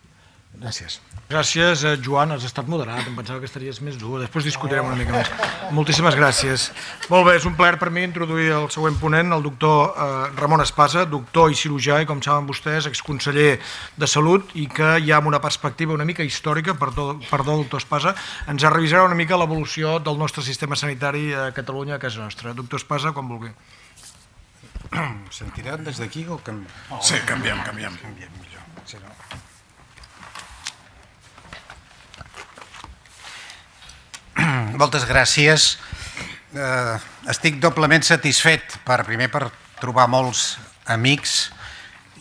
Gràcies. Gràcies, eh, Joan, has estat moderat, em pensava que estaries més dur, després discutirem una mica més. Moltíssimes gràcies. Molt bé, és un plaer per mi introduir el següent ponent, el doctor eh, Ramon Espasa, doctor i cirurgià i, com saben vostès, exconseller de Salut i que ja amb una perspectiva una mica històrica, perdó, doctor Espasa, ens revisarà una mica l'evolució del nostre sistema sanitari a Catalunya, a casa nostra. Doctor Espasa, quan vulgui. Sentiran des d'aquí o canviem? sí, canviem, canviem. Canviem millor, Sí, no... moltes gràcies. Eh, estic doblement satisfet, per primer per trobar molts amics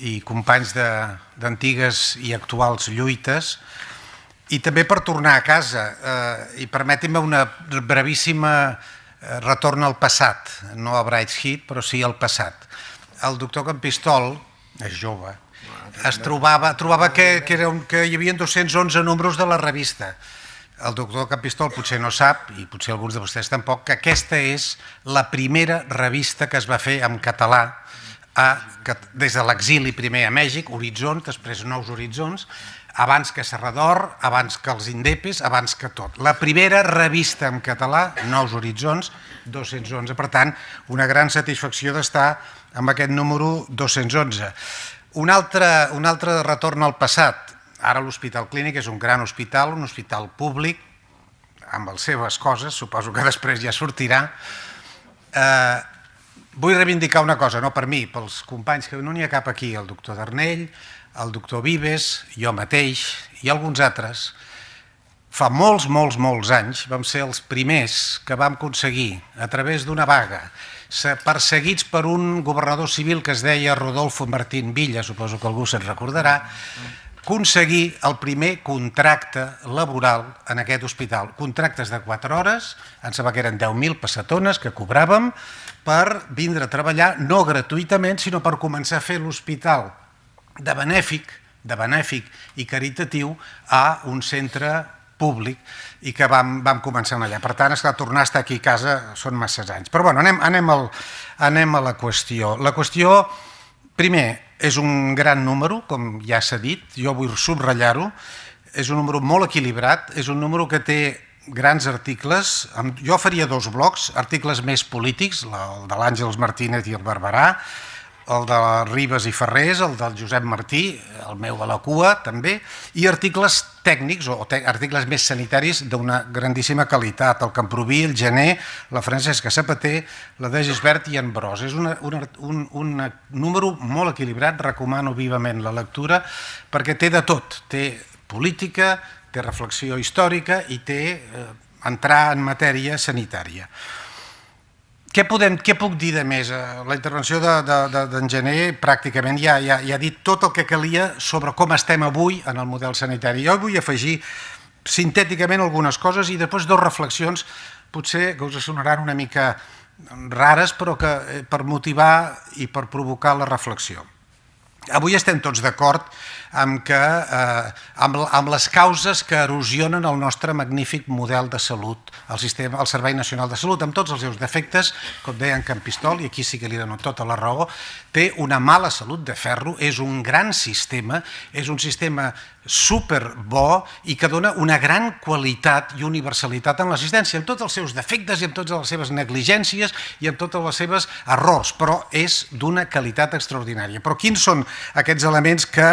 i companys d'antigues i actuals lluites, i també per tornar a casa. Eh, I permeti'm me una brevíssima eh, retorn al passat, no a Bright Heat, però sí al passat. El doctor Campistol, és jove, es trobava, trobava que, que, era un, que hi havia 211 números de la revista, el doctor Capistol potser no sap, i potser alguns de vostès tampoc, que aquesta és la primera revista que es va fer en català a, des de l'exili primer a Mèxic, Horitzons, després Nous Horitzons, abans que Serrador, abans que els Indepes, abans que tot. La primera revista en català, Nous Horitzons, 211. Per tant, una gran satisfacció d'estar amb aquest número 211. Un altre, un altre retorn al passat, Ara l'Hospital Clínic és un gran hospital, un hospital públic, amb les seves coses, suposo que després ja sortirà. Eh, vull reivindicar una cosa, no per mi, pels companys que no n'hi ha cap aquí, el doctor Darnell, el doctor Vives, jo mateix i alguns altres. Fa molts, molts, molts anys vam ser els primers que vam aconseguir, a través d'una vaga, perseguits per un governador civil que es deia Rodolfo Martín Villa, suposo que algú se'n recordarà, aconseguir el primer contracte laboral en aquest hospital. Contractes de 4 hores, em sembla que eren 10.000 passatones que cobràvem per vindre a treballar, no gratuïtament, sinó per començar a fer l'hospital de benèfic, de benèfic i caritatiu a un centre públic i que vam, vam començar allà. Per tant, esclar, tornar a estar aquí a casa són massa anys. Però bueno, anem, anem, al, anem a la qüestió. La qüestió Primer, és un gran número, com ja s'ha dit, jo vull subratllar-ho, és un número molt equilibrat, és un número que té grans articles, jo faria dos blocs, articles més polítics, el de l'Àngels Martínez i el Barberà, el de Ribes i Ferrés, el del Josep Martí, el meu de la cua, també, i articles tècnics o articles més sanitaris d'una grandíssima qualitat, el Camproví, el Gené, la Francesca Sapater, la de Gisbert i en Bros. És una, una, un, un número molt equilibrat, recomano vivament la lectura, perquè té de tot, té política, té reflexió històrica i té eh, entrar en matèria sanitària. Què, podem, què puc dir de més? Eh, la intervenció d'en de, de, Gené pràcticament ja, ja, ja ha dit tot el que calia sobre com estem avui en el model sanitari. Jo vull afegir sintèticament algunes coses i després dues reflexions potser que us sonaran una mica rares però que eh, per motivar i per provocar la reflexió. Avui estem tots d'acord amb, que, eh, amb, les causes que erosionen el nostre magnífic model de salut, el, sistema, el Servei Nacional de Salut, amb tots els seus defectes, com en Campistol, i aquí sí que li dono tota la raó, té una mala salut de ferro, és un gran sistema, és un sistema superbo i que dona una gran qualitat i universalitat en l'assistència, amb tots els seus defectes i amb totes les seves negligències i amb totes les seves errors, però és d'una qualitat extraordinària. Però quins són aquests elements que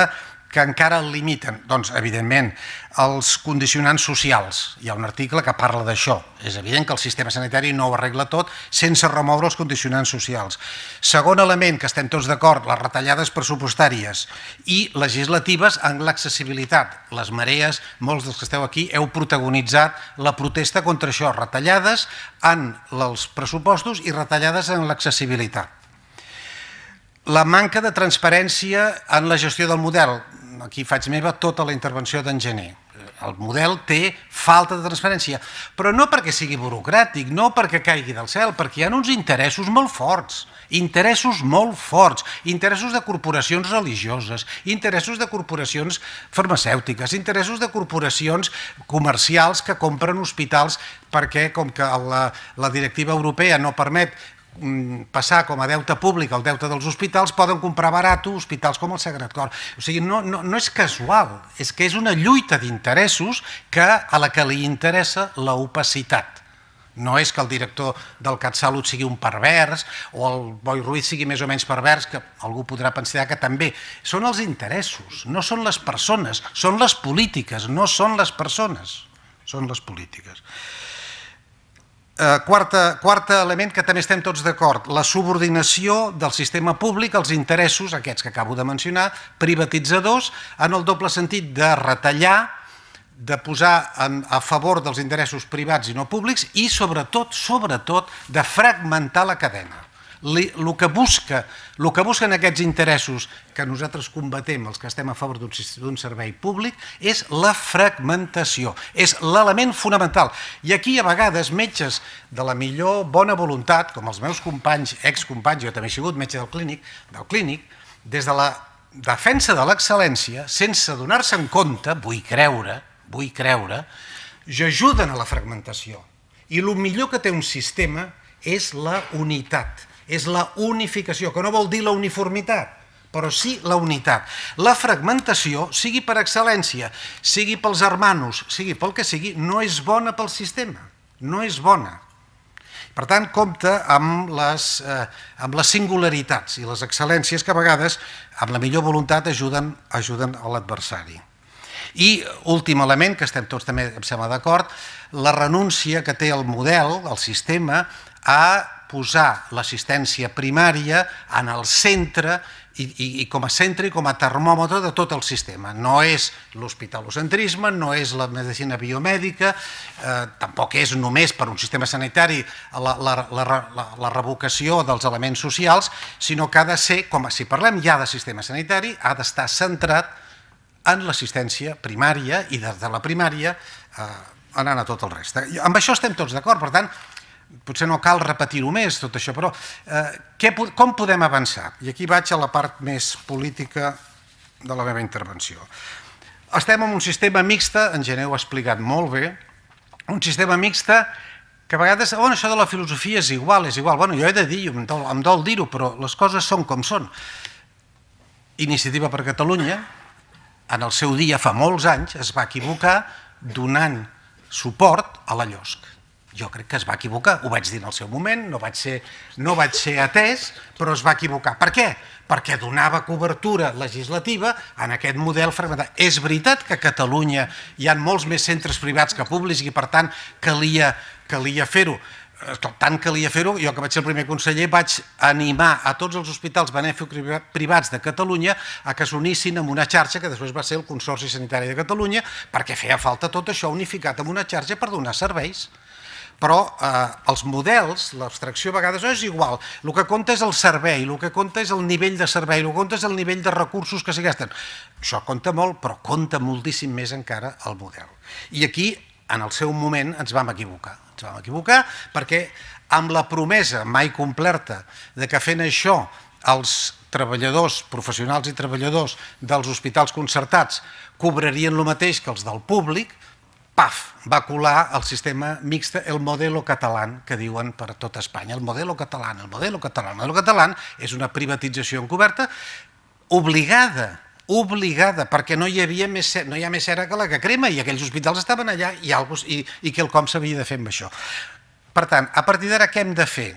que encara el limiten? Doncs, evidentment, els condicionants socials. Hi ha un article que parla d'això. És evident que el sistema sanitari no ho arregla tot sense remoure els condicionants socials. Segon element, que estem tots d'acord, les retallades pressupostàries i legislatives en l'accessibilitat. Les marees, molts dels que esteu aquí, heu protagonitzat la protesta contra això. Retallades en els pressupostos i retallades en l'accessibilitat la manca de transparència en la gestió del model. Aquí faig meva tota la intervenció Gené. El model té falta de transparència, però no perquè sigui burocràtic, no perquè caigui del cel, perquè hi ha uns interessos molt forts, interessos molt forts, interessos de corporacions religioses, interessos de corporacions farmacèutiques, interessos de corporacions comercials que compren hospitals perquè, com que la, la directiva europea no permet Mm, passar com a deute públic el deute dels hospitals, poden comprar barat hospitals com el Sagrat Cor. O sigui, no, no, és casual, és que és una lluita d'interessos que a la que li interessa l'opacitat. No és que el director del CatSalut sigui un pervers o el Boi Ruiz sigui més o menys pervers, que algú podrà pensar que també. Són els interessos, no són les persones, són les polítiques, no són les persones, són les polítiques. Eh, quarta, quarta element que també estem tots d'acord, la subordinació del sistema públic als interessos, aquests que acabo de mencionar, privatitzadors, en el doble sentit de retallar, de posar a favor dels interessos privats i no públics i, sobretot, sobretot, de fragmentar la cadena el que busca el que busquen aquests interessos que nosaltres combatem, els que estem a favor d'un servei públic, és la fragmentació, és l'element fonamental. I aquí, a vegades, metges de la millor bona voluntat, com els meus companys, excompanys, jo també he sigut metge del clínic, del clínic des de la defensa de l'excel·lència, sense donar-se en compte, vull creure, vull creure, ajuden a la fragmentació. I el millor que té un sistema és la unitat és la unificació, que no vol dir la uniformitat, però sí la unitat. La fragmentació, sigui per excel·lència, sigui pels hermanos, sigui pel que sigui, no és bona pel sistema, no és bona. Per tant, compta amb les, eh, amb les singularitats i les excel·lències que a vegades, amb la millor voluntat, ajuden, ajuden a l'adversari. I últim element, que estem tots també, em sembla, d'acord, la renúncia que té el model, el sistema, a posar l'assistència primària en el centre i, i, com a centre i com a termòmetre de tot el sistema. No és l'hospitalocentrisme, no és la medicina biomèdica, eh, tampoc és només per un sistema sanitari la, la, la, revocació dels elements socials, sinó que ha de ser, com si parlem ja de sistema sanitari, ha d'estar centrat en l'assistència primària i des de la primària eh, anant a tot el reste. Amb això estem tots d'acord, per tant, potser no cal repetir-ho més, tot això, però eh, què, com podem avançar? I aquí vaig a la part més política de la meva intervenció. Estem en un sistema mixte, en gener ho ha explicat molt bé, un sistema mixte que a vegades, bueno, oh, això de la filosofia és igual, és igual, bueno, jo he de dir, em dol, em dol dir-ho, però les coses són com són. Iniciativa per Catalunya, en el seu dia, fa molts anys, es va equivocar donant suport a la Llosc jo crec que es va equivocar. Ho vaig dir en el seu moment, no vaig ser, no vaig ser atès, però es va equivocar. Per què? Perquè donava cobertura legislativa en aquest model fragmentat. És veritat que a Catalunya hi ha molts més centres privats que públics i, per tant, calia, calia fer-ho. Eh, tant calia fer-ho, jo que vaig ser el primer conseller, vaig animar a tots els hospitals benèfics privats de Catalunya a que s'unissin amb una xarxa que després va ser el Consorci Sanitari de Catalunya perquè feia falta tot això unificat amb una xarxa per donar serveis però eh, els models, l'abstracció a vegades no és igual. El que compta és el servei, el que compta és el nivell de servei, el que compta és el nivell de recursos que s'hi gasten. Això compta molt, però compta moltíssim més encara el model. I aquí, en el seu moment, ens vam equivocar. Ens vam equivocar perquè amb la promesa mai complerta de que fent això els treballadors, professionals i treballadors dels hospitals concertats cobrarien el mateix que els del públic, paf, va colar el sistema mixte, el modelo català que diuen per tot Espanya. El modelo català, el modelo català, el modelo català és una privatització encoberta obligada obligada, perquè no hi havia més, no hi ha més cera que la que crema i aquells hospitals estaven allà i, algos, i, i que el com s'havia de fer amb això. Per tant, a partir d'ara què hem de fer?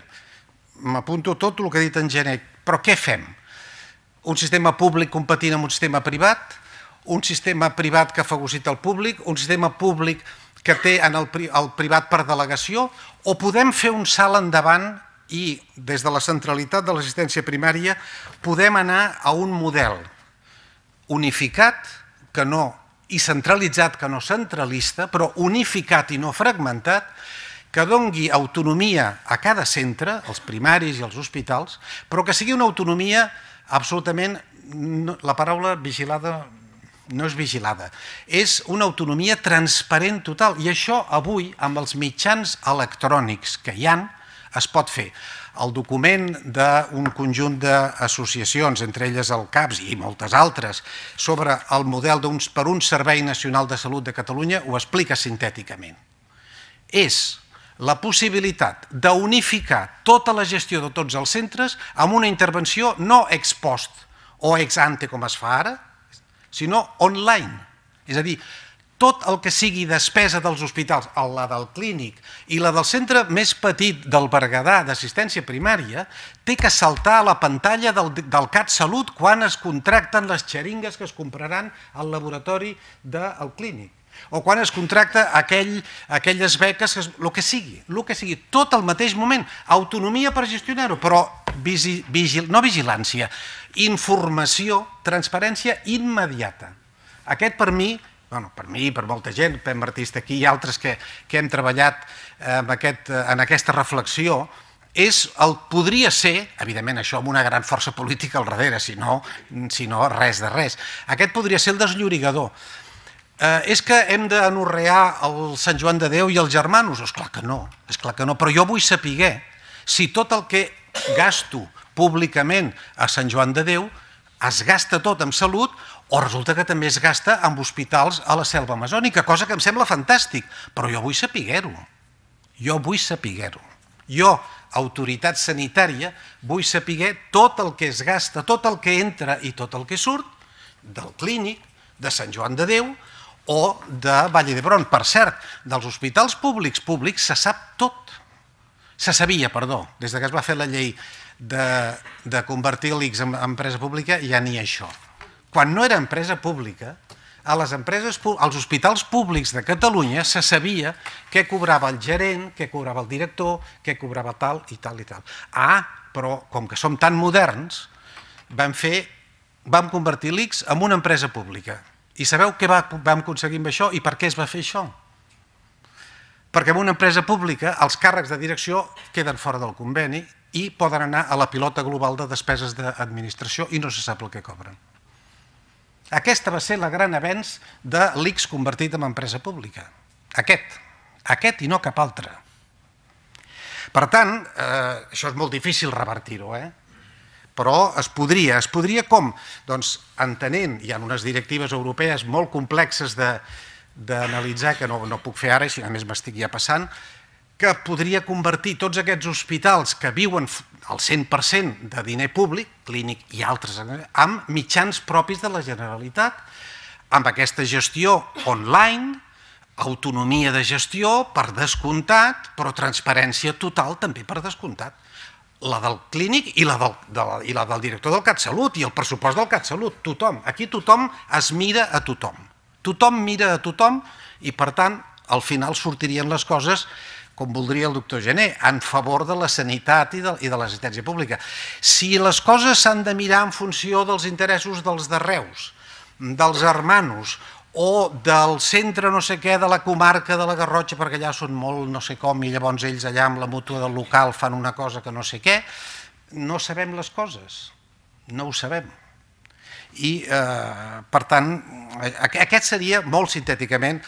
M'apunto tot el que ha dit en Genet, però què fem? Un sistema públic competint amb un sistema privat? un sistema privat que fagocita el públic, un sistema públic que té en el, privat per delegació, o podem fer un salt endavant i des de la centralitat de l'assistència primària podem anar a un model unificat que no i centralitzat que no centralista, però unificat i no fragmentat, que doni autonomia a cada centre, els primaris i els hospitals, però que sigui una autonomia absolutament, la paraula vigilada no és vigilada. És una autonomia transparent total i això avui amb els mitjans electrònics que hi han es pot fer. El document d'un conjunt d'associacions, entre elles el CAPS i moltes altres, sobre el model d'uns per un Servei Nacional de Salut de Catalunya ho explica sintèticament. És la possibilitat d'unificar tota la gestió de tots els centres amb una intervenció no ex post o ex ante com es fa ara, sinó online. És a dir, tot el que sigui despesa dels hospitals, la del clínic i la del centre més petit del Berguedà d'assistència primària, té que saltar a la pantalla del, del CatSalut quan es contracten les xeringues que es compraran al laboratori del clínic o quan es contracta aquell, aquelles beques, el que sigui, el que sigui, tot al mateix moment, autonomia per gestionar-ho, però no vigilància, informació, transparència immediata. Aquest per mi, bueno, per mi, per molta gent, Pem Artista aquí i altres que, que hem treballat en, eh, aquest, eh, en aquesta reflexió, és el, podria ser, evidentment això amb una gran força política al darrere, si no, si no res de res, aquest podria ser el desllorigador Eh, és que hem d'anorrear el Sant Joan de Déu i els germanos? És clar que no, és clar que no, però jo vull saber si tot el que gasto públicament a Sant Joan de Déu es gasta tot en salut o resulta que també es gasta en hospitals a la selva amazònica, cosa que em sembla fantàstic, però jo vull saber-ho. Jo vull saber-ho. Jo, autoritat sanitària, vull saber tot el que es gasta, tot el que entra i tot el que surt del clínic, de Sant Joan de Déu, o de Vall d'Hebron. Per cert, dels hospitals públics públics se sap tot. Se sabia, perdó, des que es va fer la llei de, de convertir l'ICS en empresa pública, ja ni això. Quan no era empresa pública, a les empreses, als hospitals públics de Catalunya se sabia què cobrava el gerent, què cobrava el director, què cobrava tal i tal i tal. Ah, però com que som tan moderns, vam fer vam convertir l'ICS en una empresa pública. I sabeu què vam aconseguir amb això i per què es va fer això? Perquè en una empresa pública els càrrecs de direcció queden fora del conveni i poden anar a la pilota global de despeses d'administració i no se sap el que cobren. Aquesta va ser la gran avenç de l'ICS convertit en empresa pública. Aquest. Aquest i no cap altre. Per tant, eh, això és molt difícil revertir-ho, eh? però es podria. Es podria com? Doncs entenent, hi ha unes directives europees molt complexes d'analitzar, que no, no puc fer ara, a més m'estic ja passant, que podria convertir tots aquests hospitals que viuen al 100% de diner públic, clínic i altres, amb mitjans propis de la Generalitat, amb aquesta gestió online, autonomia de gestió per descomptat, però transparència total també per descomptat la del clínic i la del, de la, i la del director del CatSalut i el pressupost del CatSalut, tothom. Aquí tothom es mira a tothom. Tothom mira a tothom i, per tant, al final sortirien les coses com voldria el doctor Gené, en favor de la sanitat i de, i de l'assistència pública. Si les coses s'han de mirar en funció dels interessos dels de Reus, dels hermanos, o del centre no sé què de la comarca de la Garrotxa perquè allà són molt no sé com i llavors ells allà amb la mútua del local fan una cosa que no sé què, no sabem les coses, no ho sabem. I, eh, per tant, eh, aquest seria molt sintèticament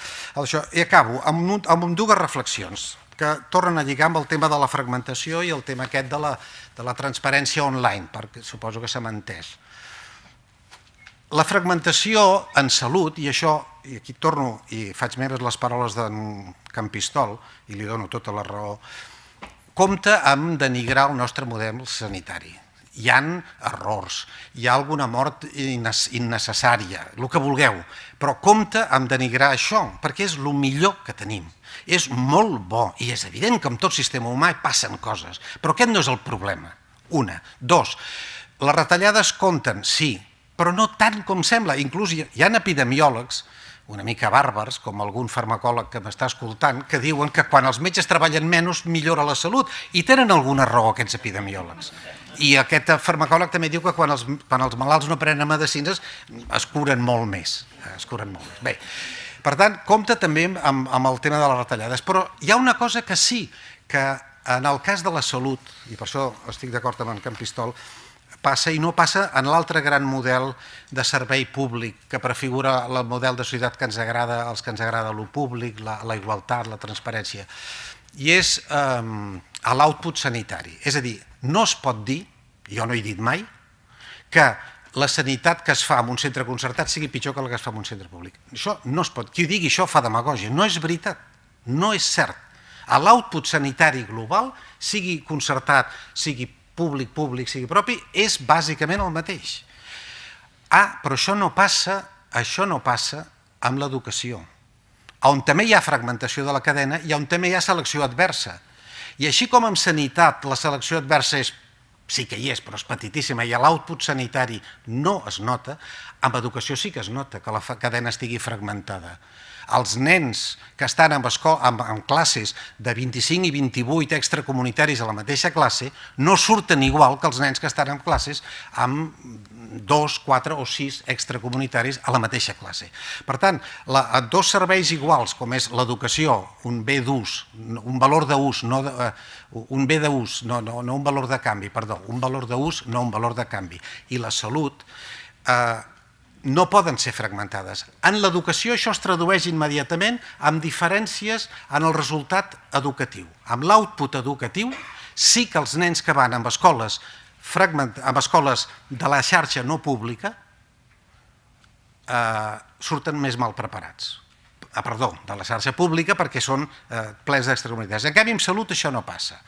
això. I acabo amb, un, amb dues reflexions que tornen a lligar amb el tema de la fragmentació i el tema aquest de la, de la transparència online, perquè suposo que se m'ha entès. La fragmentació en salut, i això, i aquí torno i faig meves les paraules d'en Campistol, i li dono tota la raó, compta amb denigrar el nostre model sanitari. Hi han errors, hi ha alguna mort innecessària, el que vulgueu, però compta amb denigrar això, perquè és el millor que tenim. És molt bo, i és evident que amb tot sistema humà hi passen coses, però aquest no és el problema, una. Dos, les retallades compten, sí, però no tant com sembla. Inclús hi ha epidemiòlegs, una mica bàrbars, com algun farmacòleg que m'està escoltant, que diuen que quan els metges treballen menys millora la salut, i tenen alguna raó aquests epidemiòlegs. I aquest farmacòleg també diu que quan els, quan els malalts no prenen medicines es curen molt més. Eh, es curen molt més. Bé, per tant, compta també amb, amb el tema de les retallades. Però hi ha una cosa que sí, que en el cas de la salut, i per això estic d'acord amb en Campistol, Pistol, passa i no passa en l'altre gran model de servei públic que prefigura el model de societat que ens agrada, els que ens agrada lo públic, la, la igualtat, la transparència, i és eh, a l'output sanitari. És a dir, no es pot dir, jo no he dit mai, que la sanitat que es fa en un centre concertat sigui pitjor que la que es fa en un centre públic. Això no es pot. Qui ho digui això fa demagogia. No és veritat. No és cert. A l'output sanitari global, sigui concertat, sigui públic-públic sigui propi, és bàsicament el mateix. Ah, però això no passa, això no passa amb l'educació. On també hi ha fragmentació de la cadena i on també hi ha selecció adversa. I així com en sanitat la selecció adversa és sí que hi és, però és petitíssima, i l'output sanitari no es nota, amb educació sí que es nota que la cadena estigui fragmentada els nens que estan en, classes de 25 i 28 extracomunitaris a la mateixa classe no surten igual que els nens que estan en classes amb 2, 4 o 6 extracomunitaris a la mateixa classe. Per tant, la, dos serveis iguals, com és l'educació, un bé d'ús, un valor d'ús, no de, eh, un bé d'ús, no, no, no un valor de canvi, perdó, un valor d'ús, no un valor de canvi, i la salut, eh, no poden ser fragmentades. En l'educació això es tradueix immediatament amb diferències en el resultat educatiu. Amb l'output educatiu sí que els nens que van amb escoles, amb escoles de la xarxa no pública eh, surten més mal preparats. Ah, perdó, de la xarxa pública perquè són eh, plens d'extracomunitats. En canvi, amb salut això no passa.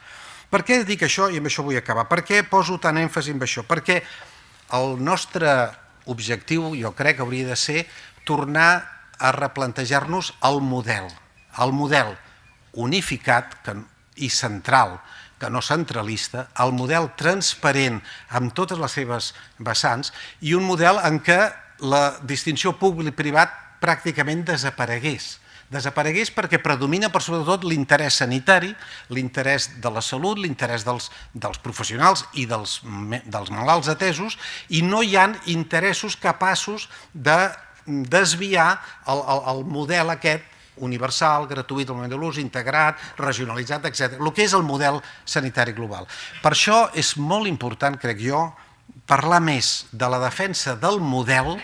Per què dic això? I amb això vull acabar. Per què poso tant èmfasi en això? Perquè el nostre objectiu jo crec que hauria de ser tornar a replantejar-nos el model, el model unificat que, i central, que no centralista, el model transparent amb totes les seves vessants i un model en què la distinció públic-privat pràcticament desaparegués desaparegués perquè predomina per sobretot l'interès sanitari, l'interès de la salut, l'interès dels, dels professionals i dels, dels malalts atesos i no hi han interessos capaços de desviar el, el, el model aquest universal, gratuït integrat, regionalitzat, etc. El que és el model sanitari global. Per això és molt important, crec jo, parlar més de la defensa del model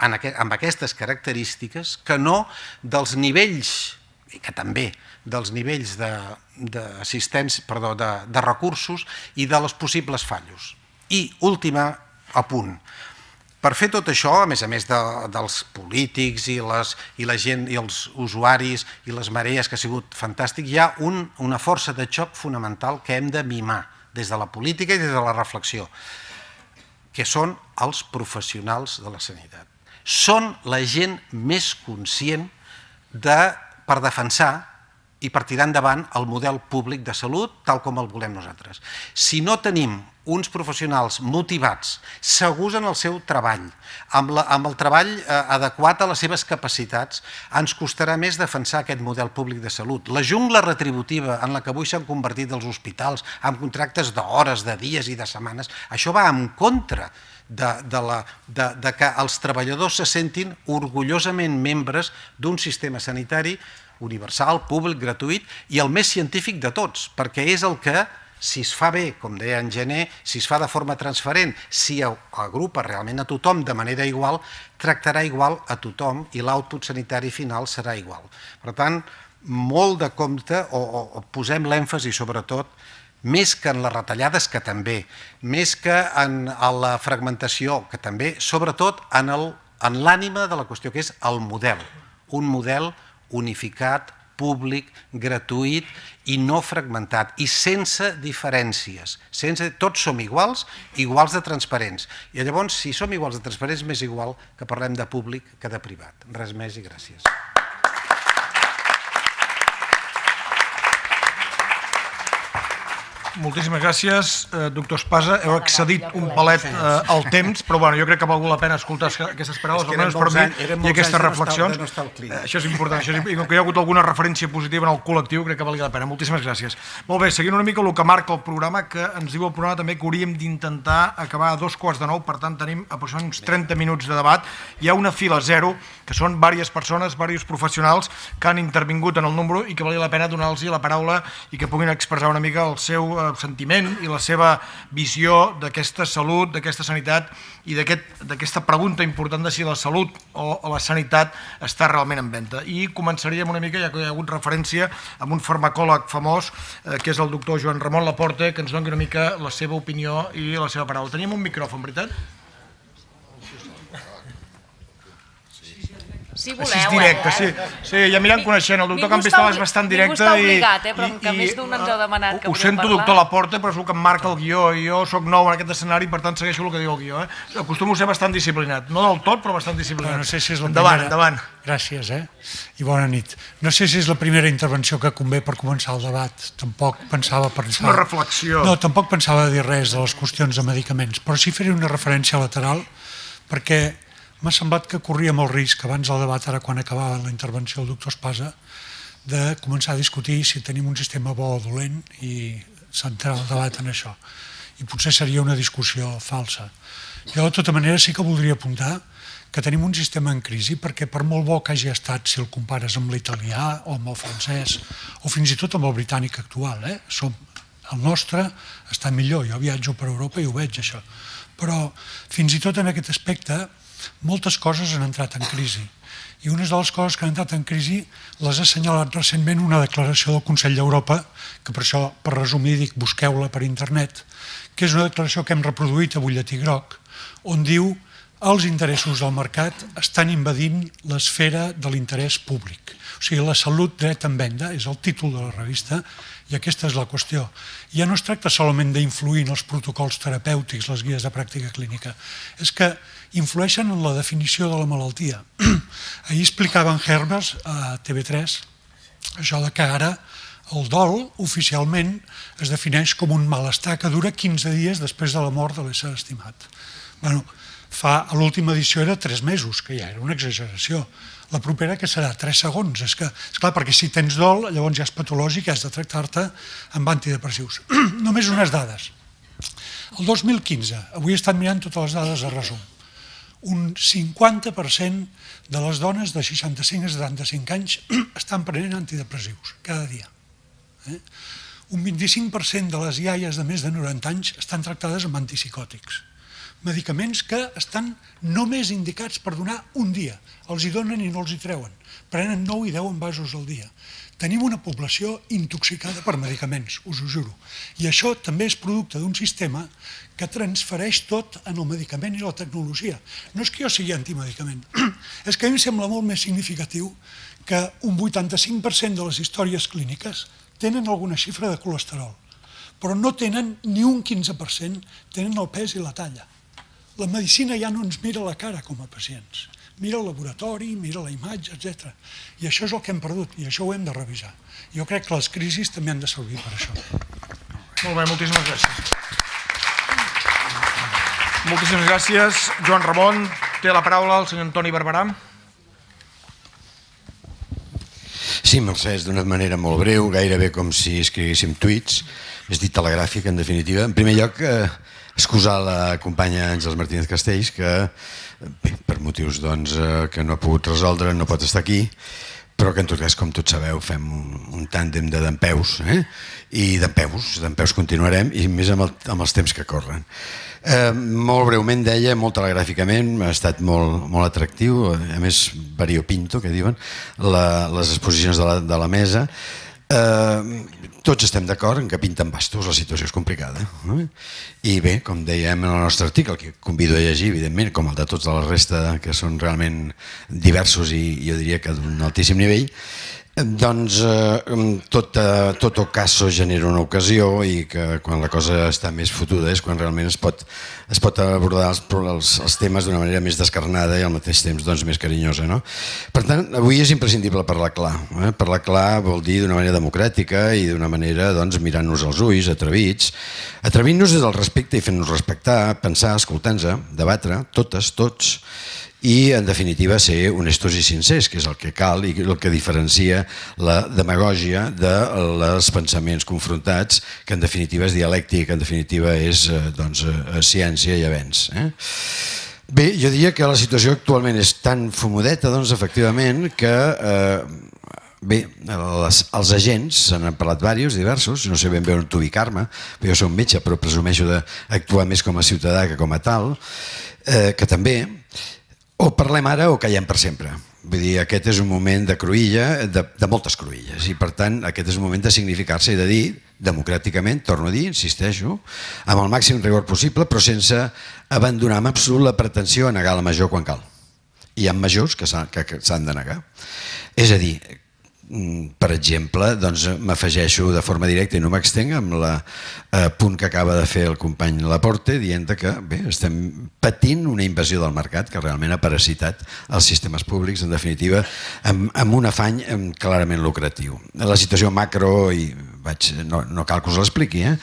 amb aquestes característiques que no dels nivells, i que també dels nivells de, perdó, de, de recursos i de les possibles fallos. I última apunt. Per fer tot això, a més a més dels polítics i, les, i la gent i els usuaris i les marees que ha sigut fantàstic, hi ha un, una força de xoc fonamental que hem de mimar des de la política i des de la reflexió, que són els professionals de la sanitat són la gent més conscient de, per defensar i per tirar endavant el model públic de salut tal com el volem nosaltres. Si no tenim uns professionals motivats, segurs en el seu treball, amb, amb el treball eh, adequat a les seves capacitats, ens costarà més defensar aquest model públic de salut. La jungla retributiva en la que avui s'han convertit els hospitals, amb contractes d'hores, de dies i de setmanes, això va en contra de de, la, de, de que els treballadors se sentin orgullosament membres d'un sistema sanitari universal, públic, gratuït i el més científic de tots, perquè és el que, si es fa bé, com deia en Gené, si es fa de forma transparent, si agrupa realment a tothom de manera igual, tractarà igual a tothom i l'output sanitari final serà igual. Per tant, molt de compte o, o posem l'èmfasi sobretot més que en les retallades, que també, més que en la fragmentació, que també, sobretot en l'ànima de la qüestió, que és el model. Un model unificat, públic, gratuït i no fragmentat, i sense diferències. Sense, tots som iguals, iguals de transparents. I llavors, si som iguals de transparents, més igual que parlem de públic que de privat. Res més i gràcies. Moltíssimes gràcies, eh, doctor Espasa. Heu accedit un palet eh, al temps, però bueno, jo crec que ha valgut la pena escoltar aquestes paraules, almenys per mi, i aquestes reflexions. Eh, això és important. Això I com que hi ha hagut alguna referència positiva en el col·lectiu, crec que valia la pena. Moltíssimes gràcies. Molt bé, seguint una mica el que marca el programa, que ens diu el programa també que hauríem d'intentar acabar a dos quarts de nou, per tant tenim aproximadament uns 30 minuts de debat. Hi ha una fila zero, que són diverses persones, diversos professionals que han intervingut en el número i que valia la pena donar-los la paraula i que puguin expressar una mica el seu sentiment i la seva visió d'aquesta salut, d'aquesta sanitat i d'aquesta aquest, pregunta important de si la salut o, o la sanitat està realment en venda. I començaríem una mica, ja que hi ha hagut referència, amb un farmacòleg famós, eh, que és el doctor Joan Ramon Laporte, que ens doni una mica la seva opinió i la seva paraula. Teníem un micròfon, veritat? si voleu, Així és directe, eh? sí. Sí, ja mirant coneixent, el doctor Campistava és bastant directe i... obligat, eh? Però i, que més d'un ah, ens heu demanat que Ho sento, doctor Laporta, però és el que em marca el guió. I jo sóc nou en aquest escenari, per tant segueixo el que diu el guió, eh? Acostumo a ser bastant disciplinat. No del tot, però bastant disciplinat. No, no sé si és la endavant, primera... Endavant, Gràcies, eh? I bona nit. No sé si és la primera intervenció que convé per començar el debat. Tampoc pensava pensar... És una reflexió. No, tampoc pensava dir res de les qüestions de medicaments, però sí faré una referència lateral perquè m'ha semblat que corria molt risc abans del debat, ara quan acabava la intervenció del doctor Espasa, de començar a discutir si tenim un sistema bo o dolent i centrar el debat en això. I potser seria una discussió falsa. Jo, de tota manera, sí que voldria apuntar que tenim un sistema en crisi perquè per molt bo que hagi estat, si el compares amb l'italià o amb el francès o fins i tot amb el britànic actual, eh? Som, el nostre està millor, jo viatjo per Europa i ho veig això, però fins i tot en aquest aspecte moltes coses han entrat en crisi. I una de les coses que han entrat en crisi les ha assenyalat recentment una declaració del Consell d'Europa, que per això, per resumir, dic busqueu-la per internet, que és una declaració que hem reproduït a Butlletí Groc, on diu els interessos del mercat estan invadint l'esfera de l'interès públic. O sigui, la salut dret en venda és el títol de la revista i aquesta és la qüestió. Ja no es tracta solament d'influir en els protocols terapèutics, les guies de pràctica clínica, és que influeixen en la definició de la malaltia. Ahir explicaven Herbers a TV3 això de que ara el dol oficialment es defineix com un malestar que dura 15 dies després de la mort de l'ésser estimat. Bueno, fa, a l'última edició era 3 mesos, que ja era una exageració. La propera que serà 3 segons. És que, perquè si tens dol, llavors ja és patològic i has de tractar-te amb antidepressius. Només unes dades. El 2015, avui estan mirant totes les dades a resum, un 50% de les dones de 65 a 75 anys estan prenent antidepressius cada dia. Eh? Un 25% de les iaies de més de 90 anys estan tractades amb antipsicòtics medicaments que estan només indicats per donar un dia. Els hi donen i no els hi treuen. Prenen 9 i 10 envasos al dia. Tenim una població intoxicada per medicaments, us ho juro. I això també és producte d'un sistema que transfereix tot en el medicament i la tecnologia. No és que jo sigui antimedicament, és que a mi em sembla molt més significatiu que un 85% de les històries clíniques tenen alguna xifra de colesterol, però no tenen ni un 15%, tenen el pes i la talla. La medicina ja no ens mira la cara com a pacients, mira el laboratori, mira la imatge, etc. I això és el que hem perdut i això ho hem de revisar. Jo crec que les crisis també han de servir per això. Molt bé, moltíssimes gràcies. Moltíssimes gràcies. Joan Ramon, té la paraula el senyor Antoni Barberà. Sí, Mercès, d'una manera molt breu, gairebé com si escriguéssim tuits, és dit telegràfic, en definitiva. En primer lloc, eh, excusar la companya Àngels Martínez Castells, que bé, per motius doncs, eh, que no ha pogut resoldre no pot estar aquí, però que en tot cas, com tots sabeu, fem un tàndem de dempeus, eh? i dempeus, dempeus continuarem, i més amb, el, amb els temps que corren. Eh, molt breument deia, molt telegràficament, ha estat molt, molt atractiu, a més variopinto, que diuen, la, les exposicions de la, de la mesa, Eh, tots estem d'acord en que pinten bastos, la situació és complicada. No? I bé, com dèiem en el nostre article, que convido a llegir, evidentment, com el de tots de la resta, que són realment diversos i jo diria que d'un altíssim nivell, doncs eh, tot, eh, tot ocaso genera una ocasió i que quan la cosa està més fotuda és quan realment es pot, es pot abordar els, els, els temes d'una manera més descarnada i al mateix temps doncs, més carinyosa. No? Per tant, avui és imprescindible parlar clar. Eh? Parlar clar vol dir d'una manera democràtica i d'una manera doncs, mirant-nos els ulls, atrevits, atrevint-nos des del respecte i fent-nos respectar, pensar, escoltar-nos, debatre, totes, tots, i, en definitiva, ser honestos i sincers, que és el que cal i el que diferencia la demagògia dels pensaments confrontats, que en definitiva és dialèctic, que en definitiva és eh, doncs, eh, eh, ciència i avenç. Eh? Bé, jo diria que la situació actualment és tan fumodeta, doncs, efectivament, que eh, Bé, les, els agents, se n'han parlat diversos, diversos, no sé ben bé on ubicar-me, jo soc metge però presumeixo d'actuar més com a ciutadà que com a tal, eh, que també, o parlem ara o callem per sempre. Vull dir, aquest és un moment de cruïlla, de, de moltes cruïlles, i per tant aquest és un moment de significar-se i de dir, democràticament, torno a dir, insisteixo, amb el màxim rigor possible, però sense abandonar amb absolut la pretensió a negar la major quan cal. Hi ha majors que s'han de negar. És a dir, Mm, per exemple, doncs m'afegeixo de forma directa i no m'extenc amb la eh, punt que acaba de fer el company Laporte dient que bé, estem patint una invasió del mercat que realment ha parasitat els sistemes públics, en definitiva, amb, amb un afany clarament lucratiu. La situació macro i vaig, no, no cal que us l'expliqui, eh?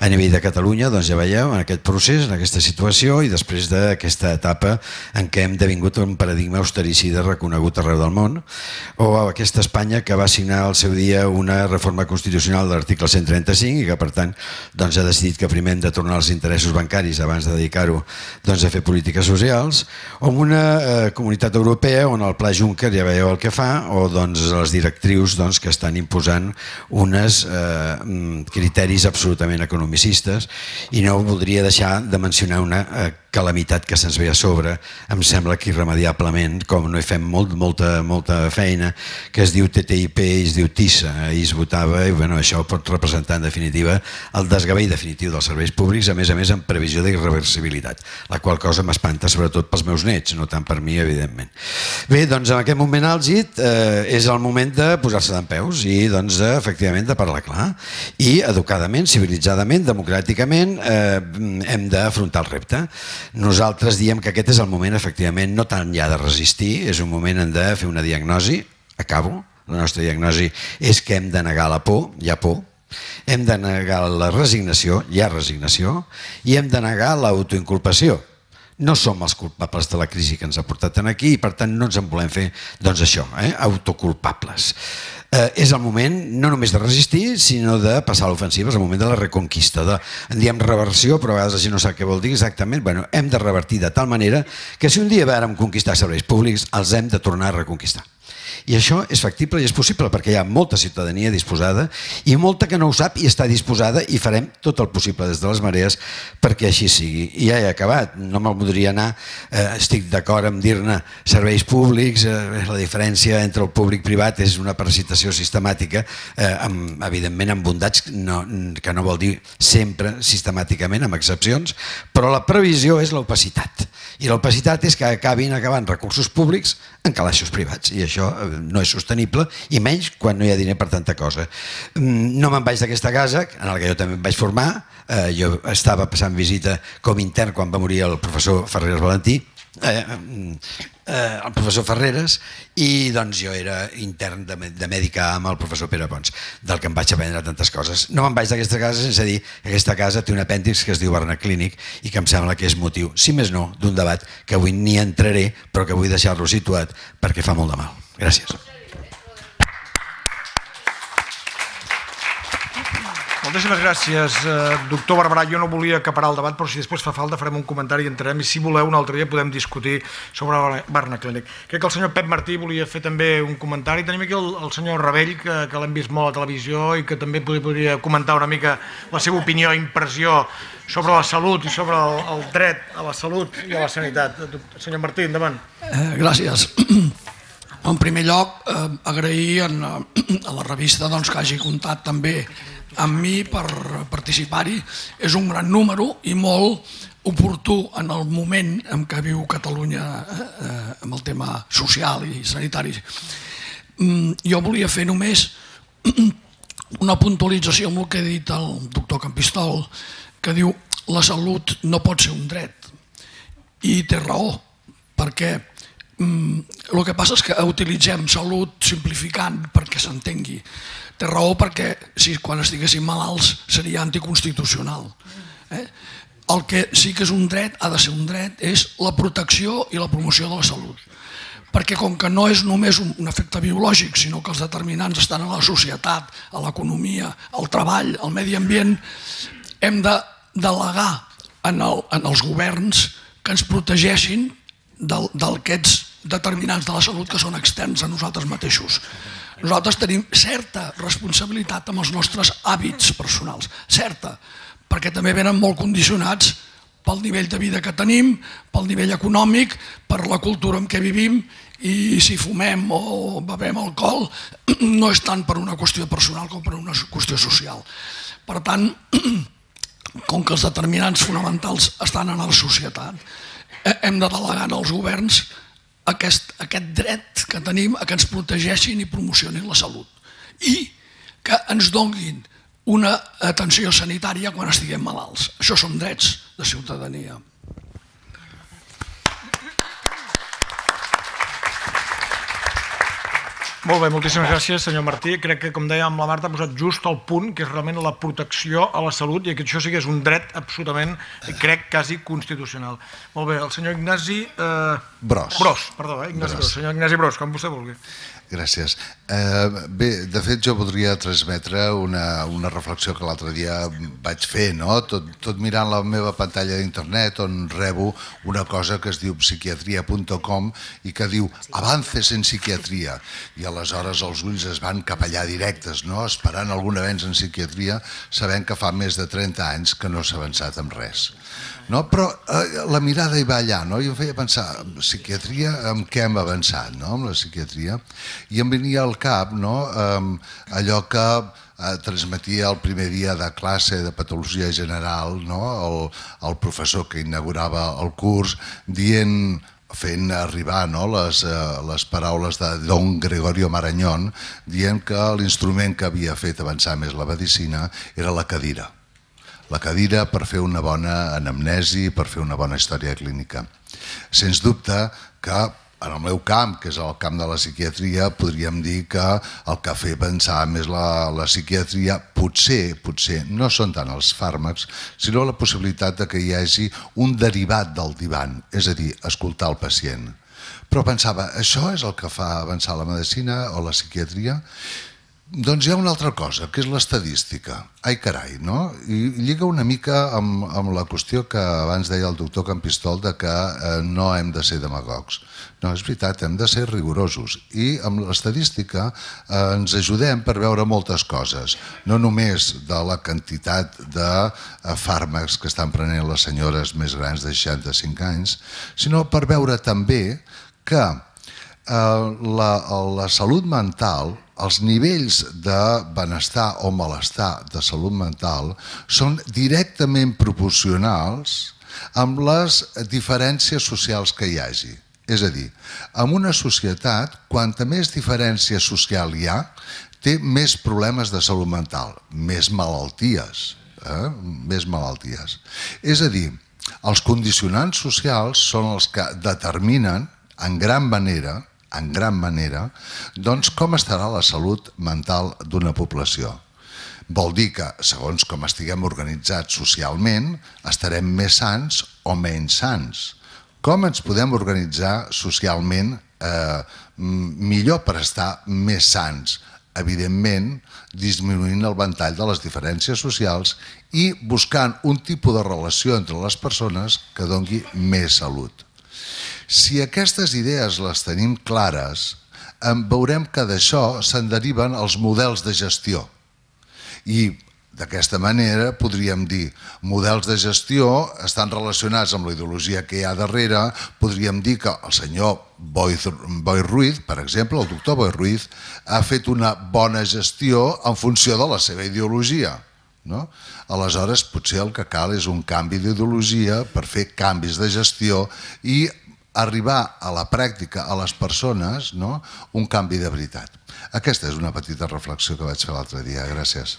a nivell de Catalunya, doncs ja veieu, en aquest procés, en aquesta situació i després d'aquesta etapa en què hem devingut un paradigma austericida reconegut arreu del món, o aquesta Espanya que va signar al seu dia una reforma constitucional de l'article 135 i que per tant doncs, ha decidit que primer hem de tornar als interessos bancaris abans de dedicar-ho doncs, a fer polítiques socials, o una eh, comunitat europea on el Pla Juncker ja veieu el que fa, o doncs, les directrius doncs, que estan imposant unes eh, mm, criteris absolutament economicistes i no voldria deixar de mencionar una eh, calamitat que se'ns ve a sobre, em sembla que irremediablement, com no hi fem molt, molta, molta feina, que es diu TTI PIP es diu TISA, ahir eh? es votava, i bueno, això pot representar en definitiva el desgavell definitiu dels serveis públics, a més a més en previsió d'irreversibilitat, la qual cosa m'espanta sobretot pels meus nets, no tant per mi, evidentment. Bé, doncs en aquest moment àlgid eh, és el moment de posar-se d'en peus i doncs, de, efectivament de parlar clar i educadament, civilitzadament, democràticament eh, hem d'afrontar el repte. Nosaltres diem que aquest és el moment efectivament no tant ja de resistir, és un moment en de fer una diagnosi, acabo, la nostra diagnosi és que hem de negar la por, hi ha por, hem de negar la resignació, hi ha resignació, i hem de negar l'autoinculpació. No som els culpables de la crisi que ens ha portat aquí i per tant no ens en volem fer doncs això, eh? autoculpables. Eh, és el moment no només de resistir, sinó de passar a l'ofensiva, és el moment de la reconquista, de, en diem reversió, però a vegades així no sap què vol dir exactament, bueno, hem de revertir de tal manera que si un dia vàrem conquistar serveis públics, els hem de tornar a reconquistar. I això és factible i és possible perquè hi ha molta ciutadania disposada i molta que no ho sap i està disposada i farem tot el possible des de les marees perquè així sigui. I ja he acabat, no me'l voldria anar, eh, estic d'acord amb dir-ne serveis públics, eh, la diferència entre el públic privat és una parasitació sistemàtica, eh, amb, evidentment amb bondats no, que no vol dir sempre sistemàticament, amb excepcions, però la previsió és l'opacitat. I l'opacitat és que acabin acabant recursos públics en calaixos privats. I això, eh, no és sostenible i menys quan no hi ha diner per tanta cosa. Mm, no me'n vaig d'aquesta casa, en la que jo també em vaig formar, eh, jo estava passant visita com intern quan va morir el professor Ferreres Valentí, eh, eh, el professor Ferreres i doncs jo era intern de, de mèdica amb el professor Pere Pons, del que em vaig aprendre tantes coses. No me'n vaig d'aquesta casa sense dir que aquesta casa té un apèndix que es diu Barna Clínic i que em sembla que és motiu, si més no, d'un debat que avui ni entraré però que vull deixar-lo situat perquè fa molt de mal. Gràcies. Moltíssimes gràcies, eh, doctor Barberà. Jo no volia acaparar el debat, però si després fa falta farem un comentari i entrarem, i si voleu un altre dia podem discutir sobre Barna Clínic. Crec que el senyor Pep Martí volia fer també un comentari. Tenim aquí el, senyor Rebell, que, que l'hem vist molt a la televisió i que també podria, comentar una mica la seva opinió i impressió sobre la salut i sobre el, dret a la salut i a la sanitat. Senyor Martí, endavant. Eh, gràcies. En primer lloc, eh, agrair en, eh, a la revista doncs, que hagi comptat també amb mi per participar-hi. És un gran número i molt oportú en el moment en què viu Catalunya eh, eh, amb el tema social i sanitari. Mm, jo volia fer només una puntualització amb el que ha dit el doctor Campistol, que diu la salut no pot ser un dret. I té raó, perquè Mm, el que passa és que utilitzem salut simplificant perquè s'entengui. Té raó perquè si quan estiguéssim malalts seria anticonstitucional. Eh? El que sí que és un dret, ha de ser un dret, és la protecció i la promoció de la salut. Perquè com que no és només un, un efecte biològic, sinó que els determinants estan a la societat, a l'economia, al treball, al medi ambient, hem de delegar en, el, en els governs que ens protegeixin d'aquests determinants de la salut que són externs a nosaltres mateixos. Nosaltres tenim certa responsabilitat amb els nostres hàbits personals, certa, perquè també venen molt condicionats pel nivell de vida que tenim, pel nivell econòmic, per la cultura en què vivim i si fumem o bevem alcohol no és tant per una qüestió personal com per una qüestió social. Per tant, com que els determinants fonamentals estan en la societat, eh, hem de delegar als governs aquest, aquest dret que tenim a que ens protegeixin i promocionin la salut i que ens donguin una atenció sanitària quan estiguem malalts. Això són drets de ciutadania. Molt bé, moltíssimes gràcies, senyor Martí. Crec que, com dèiem, la Marta ha posat just el punt, que és realment la protecció a la salut, i que això sí que és un dret absolutament, crec, quasi constitucional. Molt bé, el senyor Ignasi... Eh... Bros. Bros, perdó, eh? Ignasi Bros. Bros. Senyor Ignasi Bros, com vostè vulgui. Gràcies. Eh, bé, de fet jo voldria transmetre una, una reflexió que l'altre dia vaig fer, no? tot, tot mirant la meva pantalla d'internet on rebo una cosa que es diu psiquiatria.com i que diu avances en psiquiatria i aleshores els ulls es van cap allà directes, no? esperant algun avenç en psiquiatria sabent que fa més de 30 anys que no s'ha avançat en res. No? Però eh, la mirada hi va allà, no? i em feia pensar, psiquiatria, amb què hem avançat, no? amb la psiquiatria? I em venia al cap no? eh, allò que eh, transmetia el primer dia de classe de patologia general no? el, el professor que inaugurava el curs dient fent arribar no, les, eh, les paraules de don Gregorio Marañón dient que l'instrument que havia fet avançar més la medicina era la cadira la cadira per fer una bona anamnesi, per fer una bona història clínica. Sens dubte que en el meu camp, que és el camp de la psiquiatria, podríem dir que el que fa pensar més la, la psiquiatria potser, potser no són tant els fàrmacs, sinó la possibilitat de que hi hagi un derivat del divan, és a dir, escoltar el pacient. Però pensava, això és el que fa avançar la medicina o la psiquiatria? Doncs hi ha una altra cosa, que és l'estadística. Ai, carai, no? I lliga una mica amb, amb la qüestió que abans deia el doctor Campistol de que eh, no hem de ser demagogs. No, és veritat, hem de ser rigorosos. I amb l'estadística eh, ens ajudem per veure moltes coses. No només de la quantitat de eh, fàrmacs que estan prenent les senyores més grans de 65 anys, sinó per veure també que Eh, la, la salut mental, els nivells de benestar o malestar de salut mental són directament proporcionals amb les diferències socials que hi hagi. És a dir, en una societat, quanta més diferència social hi ha, té més problemes de salut mental, més malalties, eh? més malalties. És a dir, els condicionants socials són els que determinen en gran manera en gran manera doncs com estarà la salut mental d'una població. Vol dir que, segons com estiguem organitzats socialment, estarem més sants o menys sants. Com ens podem organitzar socialment eh, millor per estar més sants? Evidentment, disminuint el ventall de les diferències socials i buscant un tipus de relació entre les persones que dongui més salut. Si aquestes idees les tenim clares, veurem que d'això se'n deriven els models de gestió. I D'aquesta manera podríem dir models de gestió estan relacionats amb la ideologia que hi ha darrere, podríem dir que el senyor Boi, Ruiz, per exemple, el doctor Boi Ruiz, ha fet una bona gestió en funció de la seva ideologia. No? Aleshores, potser el que cal és un canvi d'ideologia per fer canvis de gestió i arribar a la pràctica, a les persones, no? un canvi de veritat. Aquesta és una petita reflexió que vaig fer l'altre dia. Gràcies.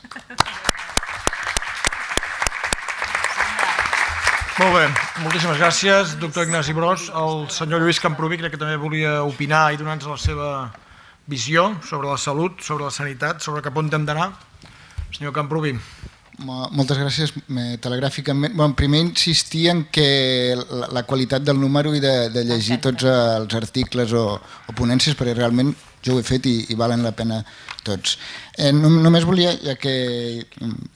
Molt bé, moltíssimes gràcies, doctor Ignasi Bros. El senyor Lluís Camproví crec que també volia opinar i donar-nos la seva visió sobre la salut, sobre la sanitat, sobre cap on hem d'anar. Senyor Camproví. Moltes gràcies. Telegràficament, bueno, primer insistir en que la, la qualitat del número i de, de llegir tots eh, els articles o, o ponències, perquè realment jo ho he fet i, i valen la pena tots. Eh, no, només volia, ja que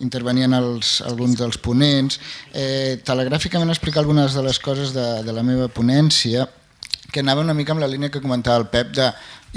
intervenien els, alguns dels ponents, eh, telegràficament explicar algunes de les coses de, de la meva ponència, que anava una mica amb la línia que comentava el Pep de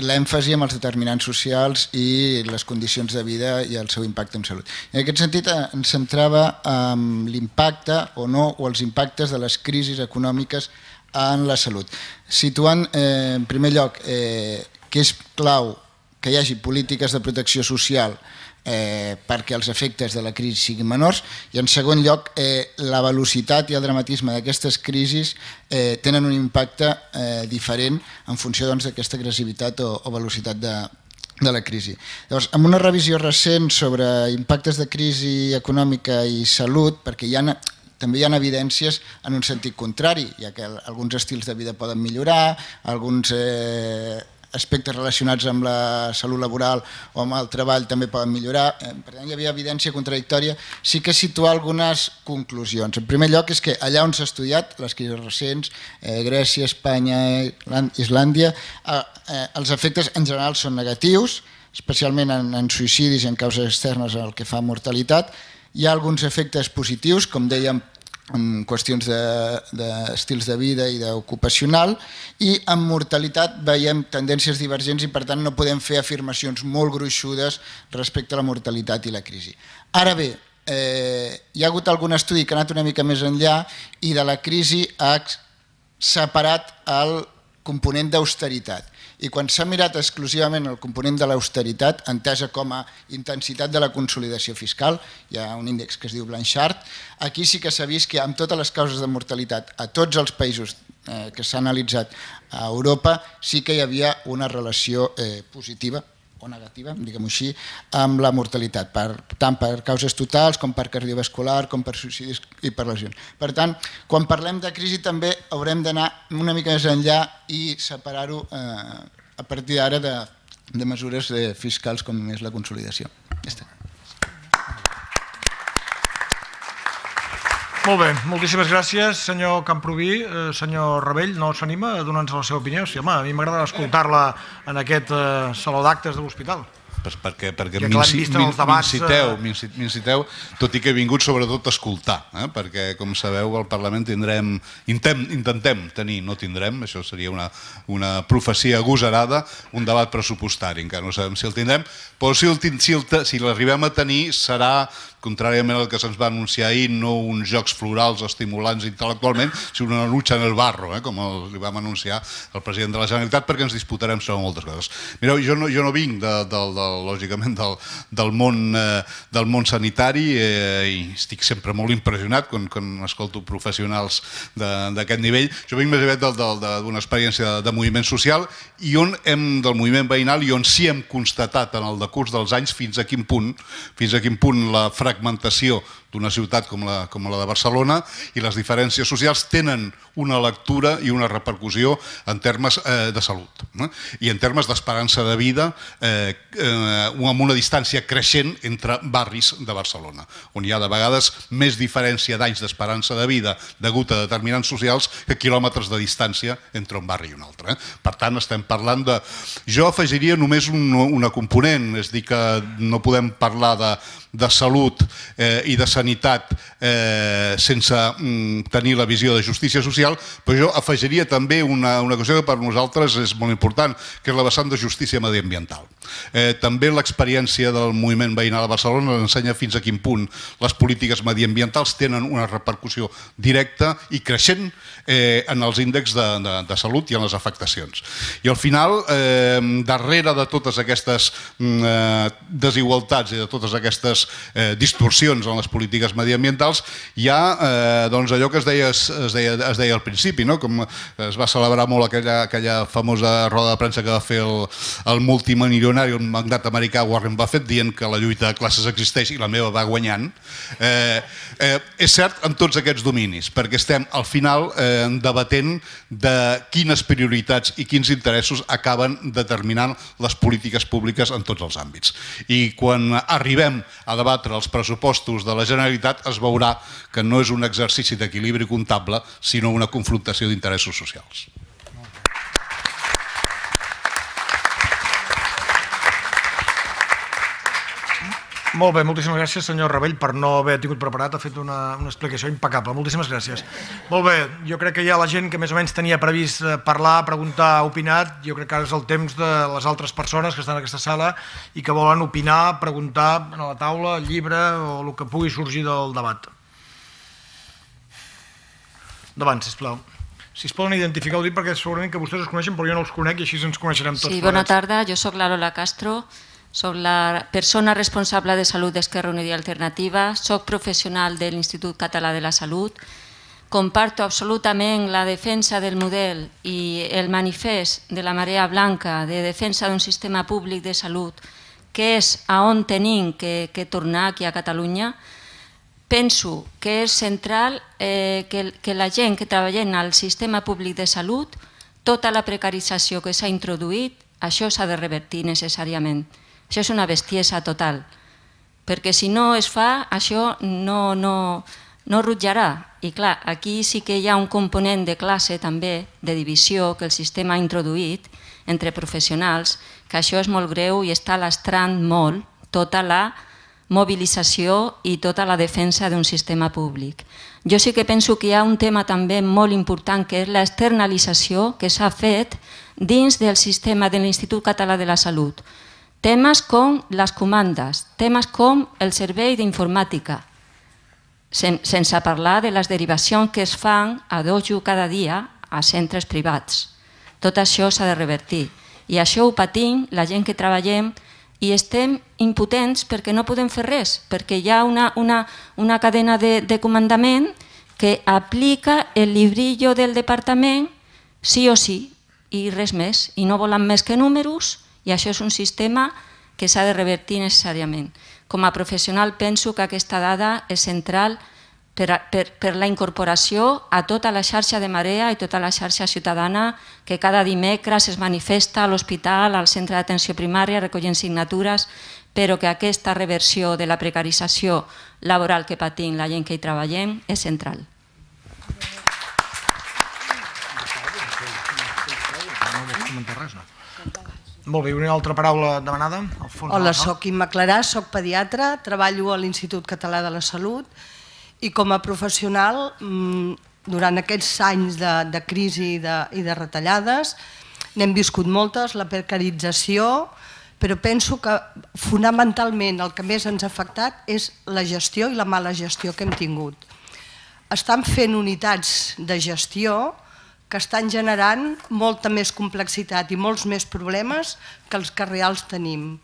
l'èmfasi en els determinants socials i les condicions de vida i el seu impacte en salut. En aquest sentit eh, ens centrava en l'impacte o no o els impactes de les crisis econòmiques en la salut. Situant eh, en primer lloc eh, que és clau que hi hagi polítiques de protecció social eh, perquè els efectes de la crisi siguin menors i en segon lloc eh, la velocitat i el dramatisme d'aquestes crisis eh, tenen un impacte eh, diferent en funció doncs, d'aquesta doncs, agressivitat o, o velocitat de, de la crisi. Llavors, amb una revisió recent sobre impactes de crisi econòmica i salut, perquè hi ha també hi ha evidències en un sentit contrari, ja que alguns estils de vida poden millorar, alguns eh, aspectes relacionats amb la salut laboral o amb el treball també poden millorar. Eh, per tant, hi havia evidència contradictòria. Sí que situar algunes conclusions. En primer lloc és que allà on s'ha estudiat, les crisis recents, eh, Grècia, Espanya, Islàndia, eh, eh, els efectes en general són negatius, especialment en, en suïcidis i en causes externes el que fa mortalitat. Hi ha alguns efectes positius, com dèiem, en qüestions d'estils de, de, de vida i d'ocupacional i en mortalitat veiem tendències divergents i per tant no podem fer afirmacions molt gruixudes respecte a la mortalitat i la crisi. Ara bé, eh, hi ha hagut algun estudi que ha anat una mica més enllà i de la crisi ha separat el component d'austeritat i quan s'ha mirat exclusivament el component de l'austeritat, entesa com a intensitat de la consolidació fiscal, hi ha un índex que es diu Blanchard, aquí sí que s'ha vist que amb totes les causes de mortalitat a tots els països eh, que s'ha analitzat a Europa sí que hi havia una relació eh, positiva o negativa, diguem-ho així, amb la mortalitat, per, tant per causes totals com per cardiovascular, com per suïcidis i per lesions. Per tant, quan parlem de crisi també haurem d'anar una mica més enllà i separar-ho eh, a partir d'ara de, de mesures eh, fiscals com és la consolidació. Ja està. Molt bé, moltíssimes gràcies, senyor Camproví. Eh, senyor Rebell, no s'anima a donar-nos la seva opinió? Sí, home, a mi m'agrada escoltar-la en aquest eh, saló d'actes de l'hospital. perquè m'inciteu, eh, tot i que he vingut sobretot a escoltar, eh? perquè com sabeu al Parlament tindrem, intentem tenir, no tindrem, això seria una, una profecia agosarada, un debat pressupostari, encara no sabem si el tindrem, però si l'arribem si a tenir serà contràriament al que se'ns va anunciar ahir, no uns jocs florals estimulants intel·lectualment, sinó una lucha en el barro, eh, com el, li vam anunciar el president de la Generalitat, perquè ens disputarem sobre moltes coses. Mireu, jo no, jo no vinc, de, de, de, lògicament, del, del, món, eh, del món sanitari eh, i estic sempre molt impressionat quan, quan escolto professionals d'aquest nivell. Jo vinc més aviat d'una experiència de, de moviment social i on hem, del moviment veïnal, i on sí hem constatat en el decurs dels anys fins a quin punt, fins a quin punt la fracció fragmentació d'una ciutat com la, com la de Barcelona i les diferències socials tenen una lectura i una repercussió en termes eh, de salut no? i en termes d'esperança de vida eh, eh, amb una distància creixent entre barris de Barcelona, on hi ha de vegades més diferència d'anys d'esperança de vida degut a determinants socials que quilòmetres de distància entre un barri i un altre. Eh? Per tant, estem parlant de... Jo afegiria només un, una component, és dir, que no podem parlar de, de salut eh, i de sanitat sanitat eh, sense mm, tenir la visió de justícia social, però jo afegiria també una, una qüestió que per nosaltres és molt important, que és la vessant de justícia mediambiental. Eh, també l'experiència del moviment veïnal a Barcelona ensenya fins a quin punt les polítiques mediambientals tenen una repercussió directa i creixent eh, en els índexs de, de, de salut i en les afectacions. I al final, eh, darrere de totes aquestes mm, eh, desigualtats i de totes aquestes eh, distorsions en les polítiques polítiques mediambientals, hi ha eh, doncs allò que es deia, es, deia, es deia al principi, no? com es va celebrar molt aquella, aquella famosa roda de premsa que va fer el, el multimilionari, un magnat americà Warren Buffett, dient que la lluita de classes existeix i la meva va guanyant. Eh, eh, és cert en tots aquests dominis, perquè estem al final eh, debatent de quines prioritats i quins interessos acaben determinant les polítiques públiques en tots els àmbits. I quan arribem a debatre els pressupostos de la Generalitat es veurà que no és un exercici d'equilibri comptable, sinó una confrontació d'interessos socials. Molt bé, moltíssimes gràcies, senyor Rebell, per no haver tingut preparat. Ha fet una, una explicació impecable. Moltíssimes gràcies. Molt bé, jo crec que ja la gent que més o menys tenia previst eh, parlar, preguntar, opinat, jo crec que ara és el temps de les altres persones que estan en aquesta sala i que volen opinar, preguntar a la taula, llibre o el que pugui sorgir del debat. Davant, sisplau. Si es poden identificar, ho dic perquè segurament que vostès es coneixen, però jo no els conec i així ens coneixerem tots. Sí, bona tarda, jo sóc la Lola Castro, soc la persona responsable de salut d'Esquerra Unida Alternativa, soc professional de l'Institut Català de la Salut, comparto absolutament la defensa del model i el manifest de la Marea Blanca de defensa d'un sistema públic de salut que és a on tenim que, que tornar aquí a Catalunya, penso que és central eh, que, que la gent que treballa en el sistema públic de salut, tota la precarització que s'ha introduït, això s'ha de revertir necessàriament. Això és una bestiesa total, perquè si no es fa, això no, no, no rutjarà. I clar, aquí sí que hi ha un component de classe també, de divisió, que el sistema ha introduït entre professionals, que això és molt greu i està lastrant molt tota la mobilització i tota la defensa d'un sistema públic. Jo sí que penso que hi ha un tema també molt important, que és l'externalització que s'ha fet dins del sistema de l'Institut Català de la Salut temas com les comandes, temes com el servei d'informàtica, sen sense parlar de les derivacions que es fan a dojo cada dia a centres privats. Tot això s'ha de revertir i això ho patim la gent que treballem i estem impotents perquè no podem fer res, perquè hi ha una, una, una cadena de, de comandament que aplica el librillo del departament sí o sí i res més, i no volen més que números, i això és un sistema que s'ha de revertir necessàriament. Com a professional penso que aquesta dada és central per, per, la incorporació a tota la xarxa de Marea i tota la xarxa ciutadana que cada dimecres es manifesta a l'hospital, al centre d'atenció primària, recollint signatures, però que aquesta reversió de la precarització laboral que patim la gent que hi treballem és central. Molt bé, una altra paraula demanada? Hola, no? sóc Imma Clarà, sóc pediatra, treballo a l'Institut Català de la Salut i com a professional, mm, durant aquests anys de, de crisi i de, i de retallades, n'hem viscut moltes, la precarització, però penso que fonamentalment el que més ens ha afectat és la gestió i la mala gestió que hem tingut. Estan fent unitats de gestió que estan generant molta més complexitat i molts més problemes que els que reals tenim.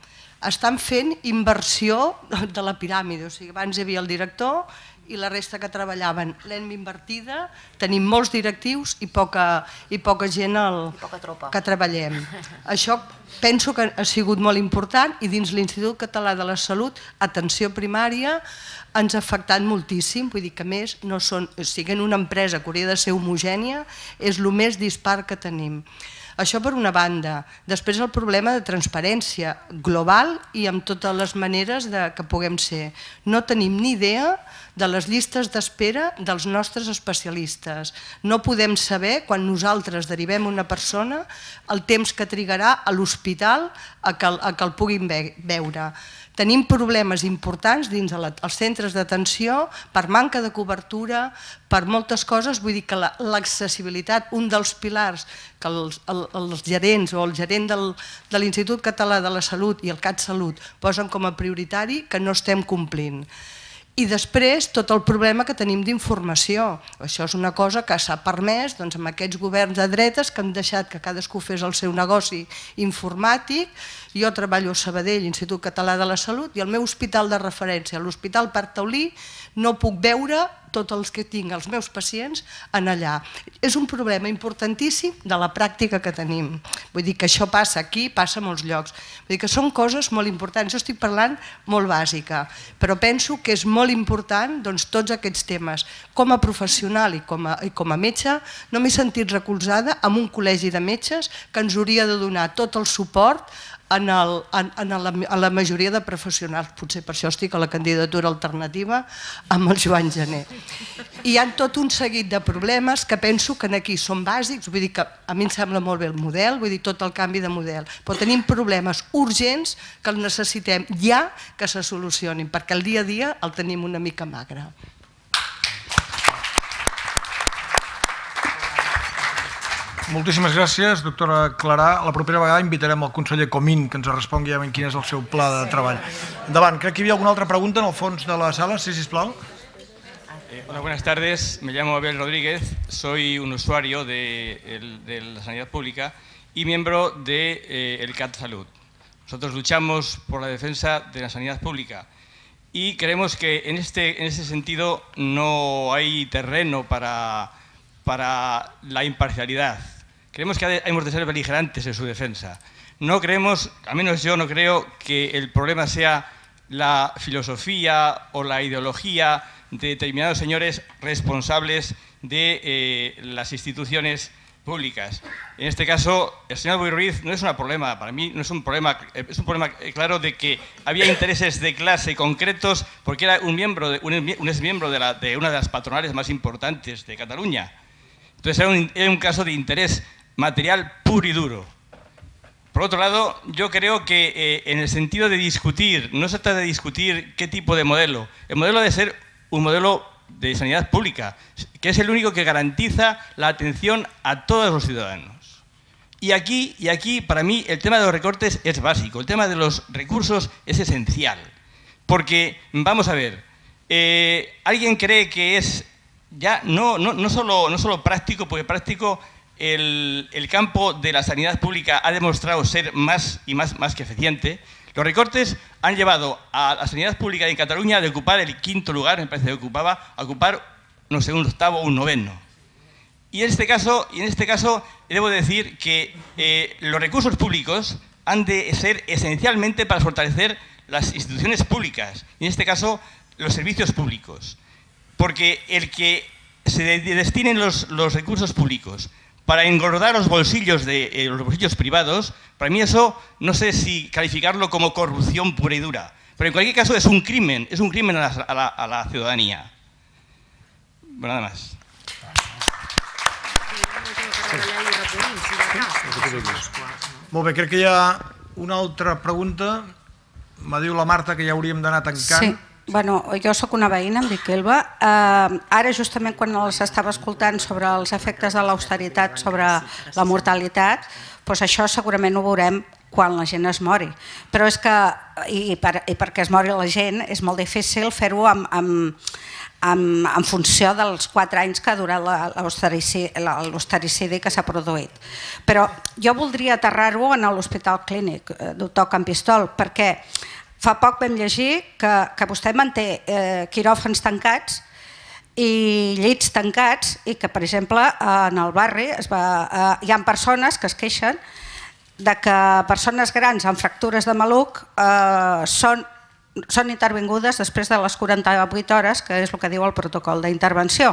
Estan fent inversió de la piràmide, o sigui, abans hi havia el director i la resta que treballaven. L'hem invertida, tenim molts directius i poca, i poca gent el, I poca tropa. que treballem. Això penso que ha sigut molt important i dins l'Institut Català de la Salut, atenció primària, ens ha afectat moltíssim, vull dir que més no són, siguen una empresa que hauria de ser homogènia és el més dispar que tenim. Això per una banda. Després el problema de transparència global i amb totes les maneres de, que puguem ser. No tenim ni idea de les llistes d'espera dels nostres especialistes. No podem saber, quan nosaltres derivem una persona, el temps que trigarà a l'hospital a, que, a que el puguin veure. Tenim problemes importants dins els centres d'atenció per manca de cobertura, per moltes coses, vull dir que l'accessibilitat, un dels pilars que els, els gerents o el gerent del, de l'Institut Català de la Salut i el CatSalut posen com a prioritari, que no estem complint. I després tot el problema que tenim d'informació. Això és una cosa que s'ha permès doncs, amb aquests governs de dretes que han deixat que cadascú fes el seu negoci informàtic jo treballo a Sabadell, Institut Català de la Salut, i el meu hospital de referència, l'Hospital Parc Taulí, no puc veure tots els que tinc, els meus pacients, en allà. És un problema importantíssim de la pràctica que tenim. Vull dir que això passa aquí, passa a molts llocs. Vull dir que són coses molt importants. Jo estic parlant molt bàsica, però penso que és molt important doncs, tots aquests temes. Com a professional i com a, i com a metge, no m'he sentit recolzada amb un col·legi de metges que ens hauria de donar tot el suport en, el, en, en la, a la majoria de professionals, potser per això estic a la candidatura alternativa amb el Joan Gené. Hi han tot un seguit de problemes que penso que aquí són bàsics, vull dir que a mi em sembla molt bé el model, vull dir tot el canvi de model, però tenim problemes urgents que necessitem ja que se solucionin, perquè el dia a dia el tenim una mica magre. Muchísimas gracias, doctora Clara. La propera vegada invitarem al conseller Comín que nos respongui en quin és el seu pla de treball. Endavant. Crec que había alguna otra pregunta en el fons de la sala, sí, sisplau. Eh, hola, buenas tardes. Me llamo Abel Rodríguez, soy un usuario de, la sanidad pública y miembro del de, eh, el CAT Salud. Nosotros luchamos por la defensa de la sanidad pública y creemos que en este, en este sentido no hay terreno para, para la imparcialidad Creemos que hemos de ser beligerantes en su defensa. No creemos, al menos yo no creo, que el problema sea la filosofía o la ideología de determinados señores responsables de eh, las instituciones públicas. En este caso, el señor Boy Ruiz no es un problema, para mí no es un problema, es un problema eh, claro de que había intereses de clase concretos porque era un miembro, de, un, exmiembro de, una de las patronales más importantes de Cataluña. Entonces un, era un caso de interés material puro y duro. Por otro lado, yo creo que eh, en el sentido de discutir, no se trata de discutir qué tipo de modelo, el modelo debe ser un modelo de sanidad pública, que es el único que garantiza la atención a todos los ciudadanos. Y aquí, y aquí, para mí, el tema de los recortes es básico, el tema de los recursos es esencial. Porque, vamos a ver, eh, ¿alguien cree que es ya no, no, no, solo, no solo práctico, porque práctico el, campo de la sanidad pública ha demostrado ser más y más, que eficiente, los recortes han llevado a la sanidad pública en Cataluña de ocupar el quinto lugar, me parece que ocupaba, a ocupar, no sé, un octavo o un noveno. Y en este caso, y en este caso debo decir que eh, los recursos públicos han de ser esencialmente para fortalecer las instituciones públicas, en este caso los servicios públicos. Porque el que se destinen los recursos públicos para engordar los bolsillos, de, eh, los bolsillos privados, para mí eso no sé si calificarlo como corrupción pura y dura, pero en cualquier caso es un crimen, es un crimen a la, ciudadanía. Bueno, nada más. Molt bé, que ya una otra pregunta. Me diu la Marta que ya hauríem d'anar tancant. Sí. Bueno, jo sóc una veïna, em dic Elba. Eh, ara, justament quan els estava escoltant sobre els efectes de l'austeritat sobre la mortalitat, doncs això segurament ho veurem quan la gent es mori. Però és que, i, per, i perquè es mori la gent, és molt difícil fer-ho amb, amb, amb, en funció dels quatre anys que ha durat l'austericidi que s'ha produït. Però jo voldria aterrar-ho en l'Hospital Clínic, eh, doctor Campistol, perquè Fa poc vam llegir que, que vostè manté eh, quiròfans tancats i llits tancats i que, per exemple, en el barri es va, eh, hi ha persones que es queixen de que persones grans amb fractures de maluc eh, són, són intervingudes després de les 48 hores, que és el que diu el protocol d'intervenció.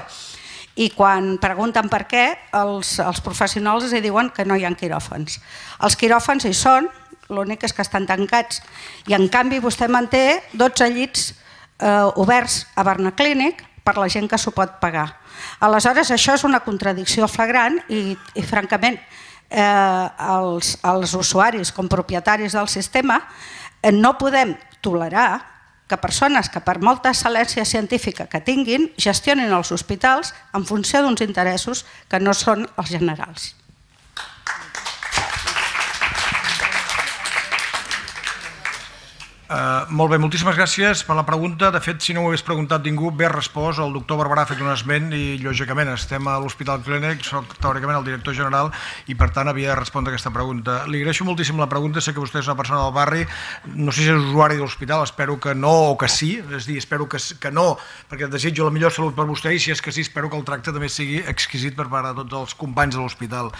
I quan pregunten per què, els, els professionals els diuen que no hi ha quiròfans. Els quiròfans hi són, l'únic és que estan tancats. I en canvi vostè manté 12 llits eh, oberts a Barna Clínic per la gent que s'ho pot pagar. Aleshores, això és una contradicció flagrant i, i francament, eh, els, els usuaris com propietaris del sistema eh, no podem tolerar que persones que per molta excel·lència científica que tinguin gestionin els hospitals en funció d'uns interessos que no són els generals. Eh, molt bé, moltíssimes gràcies per la pregunta. De fet, si no ho hagués preguntat ningú, bé respost. El doctor Barberà ha fet un esment i, lògicament, estem a l'Hospital Clínic, soc teòricament el director general i, per tant, havia de respondre aquesta pregunta. Li agraeixo moltíssim la pregunta, sé que vostè és una persona del barri, no sé si és usuari de l'hospital, espero que no o que sí, és a dir, espero que, que no, perquè desitjo la millor salut per vostè i, si és que sí, espero que el tracte també sigui exquisit per part de tots els companys de l'hospital.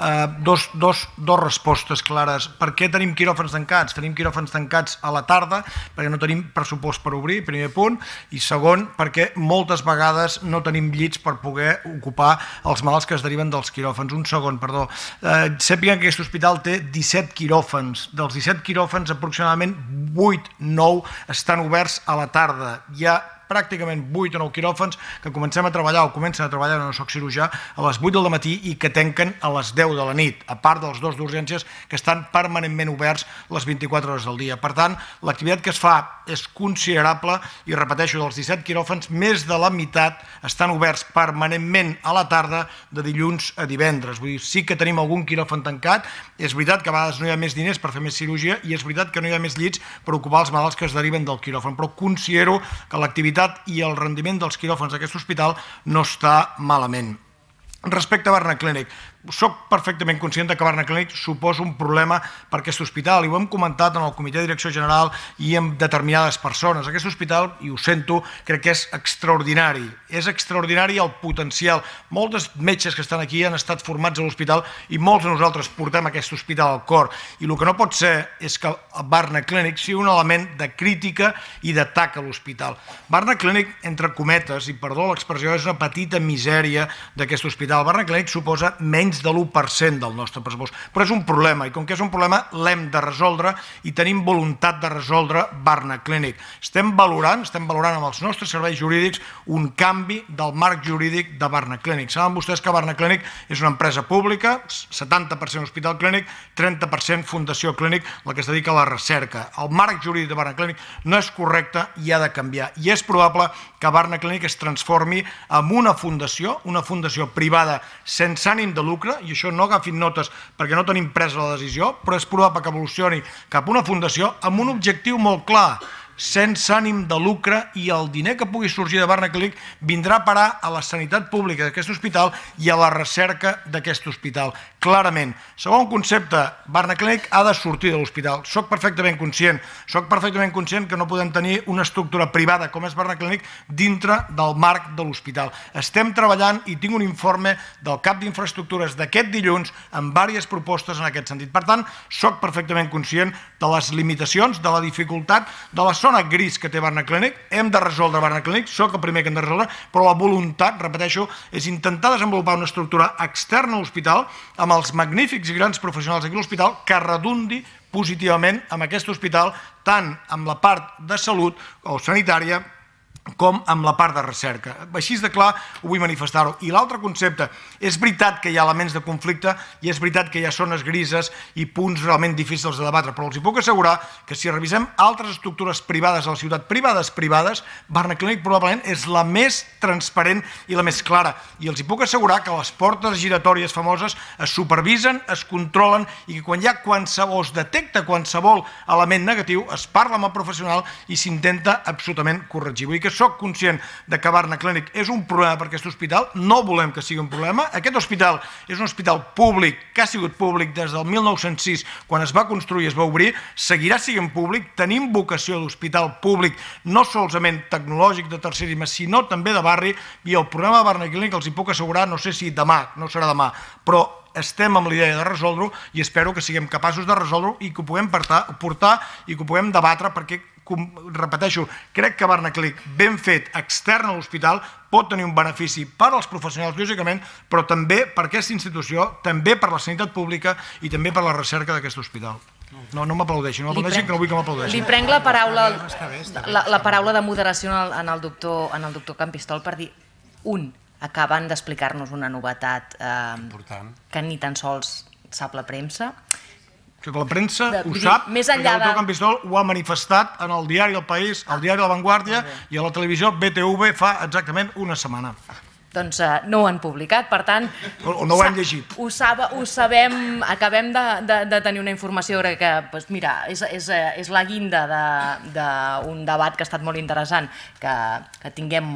Eh, dos, dos, dos respostes clares. Per què tenim quiròfans tancats? Tenim quiròfans tancats a la tarda tarda, perquè no tenim pressupost per obrir, primer punt, i segon, perquè moltes vegades no tenim llits per poder ocupar els malalts que es deriven dels quiròfans. Un segon, perdó. Eh, sàpiguen que aquest hospital té 17 quiròfans. Dels 17 quiròfans, aproximadament 8-9 estan oberts a la tarda. Hi ha pràcticament 8 o 9 quiròfans que comencem a treballar o comencen a treballar, no soc cirurgià, a les 8 del matí i que tanquen a les 10 de la nit, a part dels dos d'urgències que estan permanentment oberts les 24 hores del dia. Per tant, l'activitat que es fa és considerable i, repeteixo, dels 17 quiròfans, més de la meitat estan oberts permanentment a la tarda de dilluns a divendres. Vull dir, sí que tenim algun quiròfan tancat, és veritat que a vegades no hi ha més diners per fer més cirurgia i és veritat que no hi ha més llits per ocupar els malalts que es deriven del quiròfan, però considero que l'activitat qualitat i el rendiment dels quiròfans d'aquest hospital no està malament. Respecte a Barna Clínic, soc perfectament conscient que Barna Clínic suposa un problema per aquest hospital i ho hem comentat en el comitè de direcció general i amb determinades persones. Aquest hospital, i ho sento, crec que és extraordinari. És extraordinari el potencial. Moltes metges que estan aquí han estat formats a l'hospital i molts de nosaltres portem aquest hospital al cor. I el que no pot ser és que Barna Clínic sigui un element de crítica i d'atac a l'hospital. Barna Clínic, entre cometes, i perdó l'expressió, és una petita misèria d'aquest hospital. Barna Clínic suposa menys menys de l'1% del nostre pressupost. Però és un problema, i com que és un problema l'hem de resoldre i tenim voluntat de resoldre Barna Clínic. Estem valorant, estem valorant amb els nostres serveis jurídics un canvi del marc jurídic de Barna Clínic. Saben vostès que Barna Clínic és una empresa pública, 70% hospital clínic, 30% fundació clínic, la que es dedica a la recerca. El marc jurídic de Barna Clínic no és correcte i ha de canviar. I és probable que Barna Clinic es transformi en una fundació, una fundació privada sense ànim de lucre, i això no agafin notes perquè no tenim presa la decisió, però és probable que evolucioni cap a una fundació amb un objectiu molt clar, sense ànim de lucre i el diner que pugui sorgir de Barnaclic vindrà a parar a la sanitat pública d'aquest hospital i a la recerca d'aquest hospital, clarament. Segon concepte, Barnaclic ha de sortir de l'hospital. Soc perfectament conscient, soc perfectament conscient que no podem tenir una estructura privada com és Barnaclic dintre del marc de l'hospital. Estem treballant i tinc un informe del cap d'infraestructures d'aquest dilluns amb diverses propostes en aquest sentit. Per tant, soc perfectament conscient de les limitacions, de la dificultat, de les zona gris que té Clínic, hem de resoldre Clínic, sóc el primer que hem de resoldre, però la voluntat, repeteixo, és intentar desenvolupar una estructura externa a l'hospital amb els magnífics i grans professionals d'aquí a l'hospital que redundi positivament amb aquest hospital, tant amb la part de salut o sanitària com amb la part de recerca. Així de clar ho vull manifestar-ho. I l'altre concepte, és veritat que hi ha elements de conflicte i és veritat que hi ha zones grises i punts realment difícils de debatre, però els hi puc assegurar que si revisem altres estructures privades a la ciutat, privades privades, Barna Clinic probablement és la més transparent i la més clara. I els hi puc assegurar que les portes giratòries famoses es supervisen, es controlen i que quan hi ha qualsevol, es detecta qualsevol element negatiu, es parla amb el professional i s'intenta absolutament corregir. Vull dir que sóc conscient de que Barna Clínic és un problema per aquest hospital, no volem que sigui un problema. Aquest hospital és un hospital públic, que ha sigut públic des del 1906, quan es va construir i es va obrir, seguirà sent públic, tenim vocació d'hospital públic, no solament tecnològic de tercer tercerisme, sinó també de barri, i el problema de Barna Clínic els hi puc assegurar, no sé si demà, no serà demà, però estem amb la idea de resoldre-ho i espero que siguem capaços de resoldre-ho i que ho puguem portar, portar i que ho puguem debatre perquè repeteixo, crec que Barnaclic, ben fet, extern a l'hospital, pot tenir un benefici per als professionals, lògicament, però també per aquesta institució, també per la sanitat pública i també per la recerca d'aquest hospital. No, no m'aplaudeixi, no m'aplaudeixi, que no vull que m'aplaudeixi. Li prenc la paraula, la, la paraula de moderació en el, en el, doctor, en el doctor Campistol per dir un, acaben d'explicar-nos una novetat eh, Important. que ni tan sols sap la premsa, sigui, la premsa ho sap, perquè més enllà perquè Campistol ho ha manifestat en el diari El País, el diari La Vanguardia i a la televisió BTV fa exactament una setmana. Doncs eh, no ho han publicat, per tant... O no ho hem llegit. Ho, sabem, acabem de, de, tenir una informació que, doncs mira, és, és, eh, és la guinda d'un de, debat que ha estat molt interessant, que, que tinguem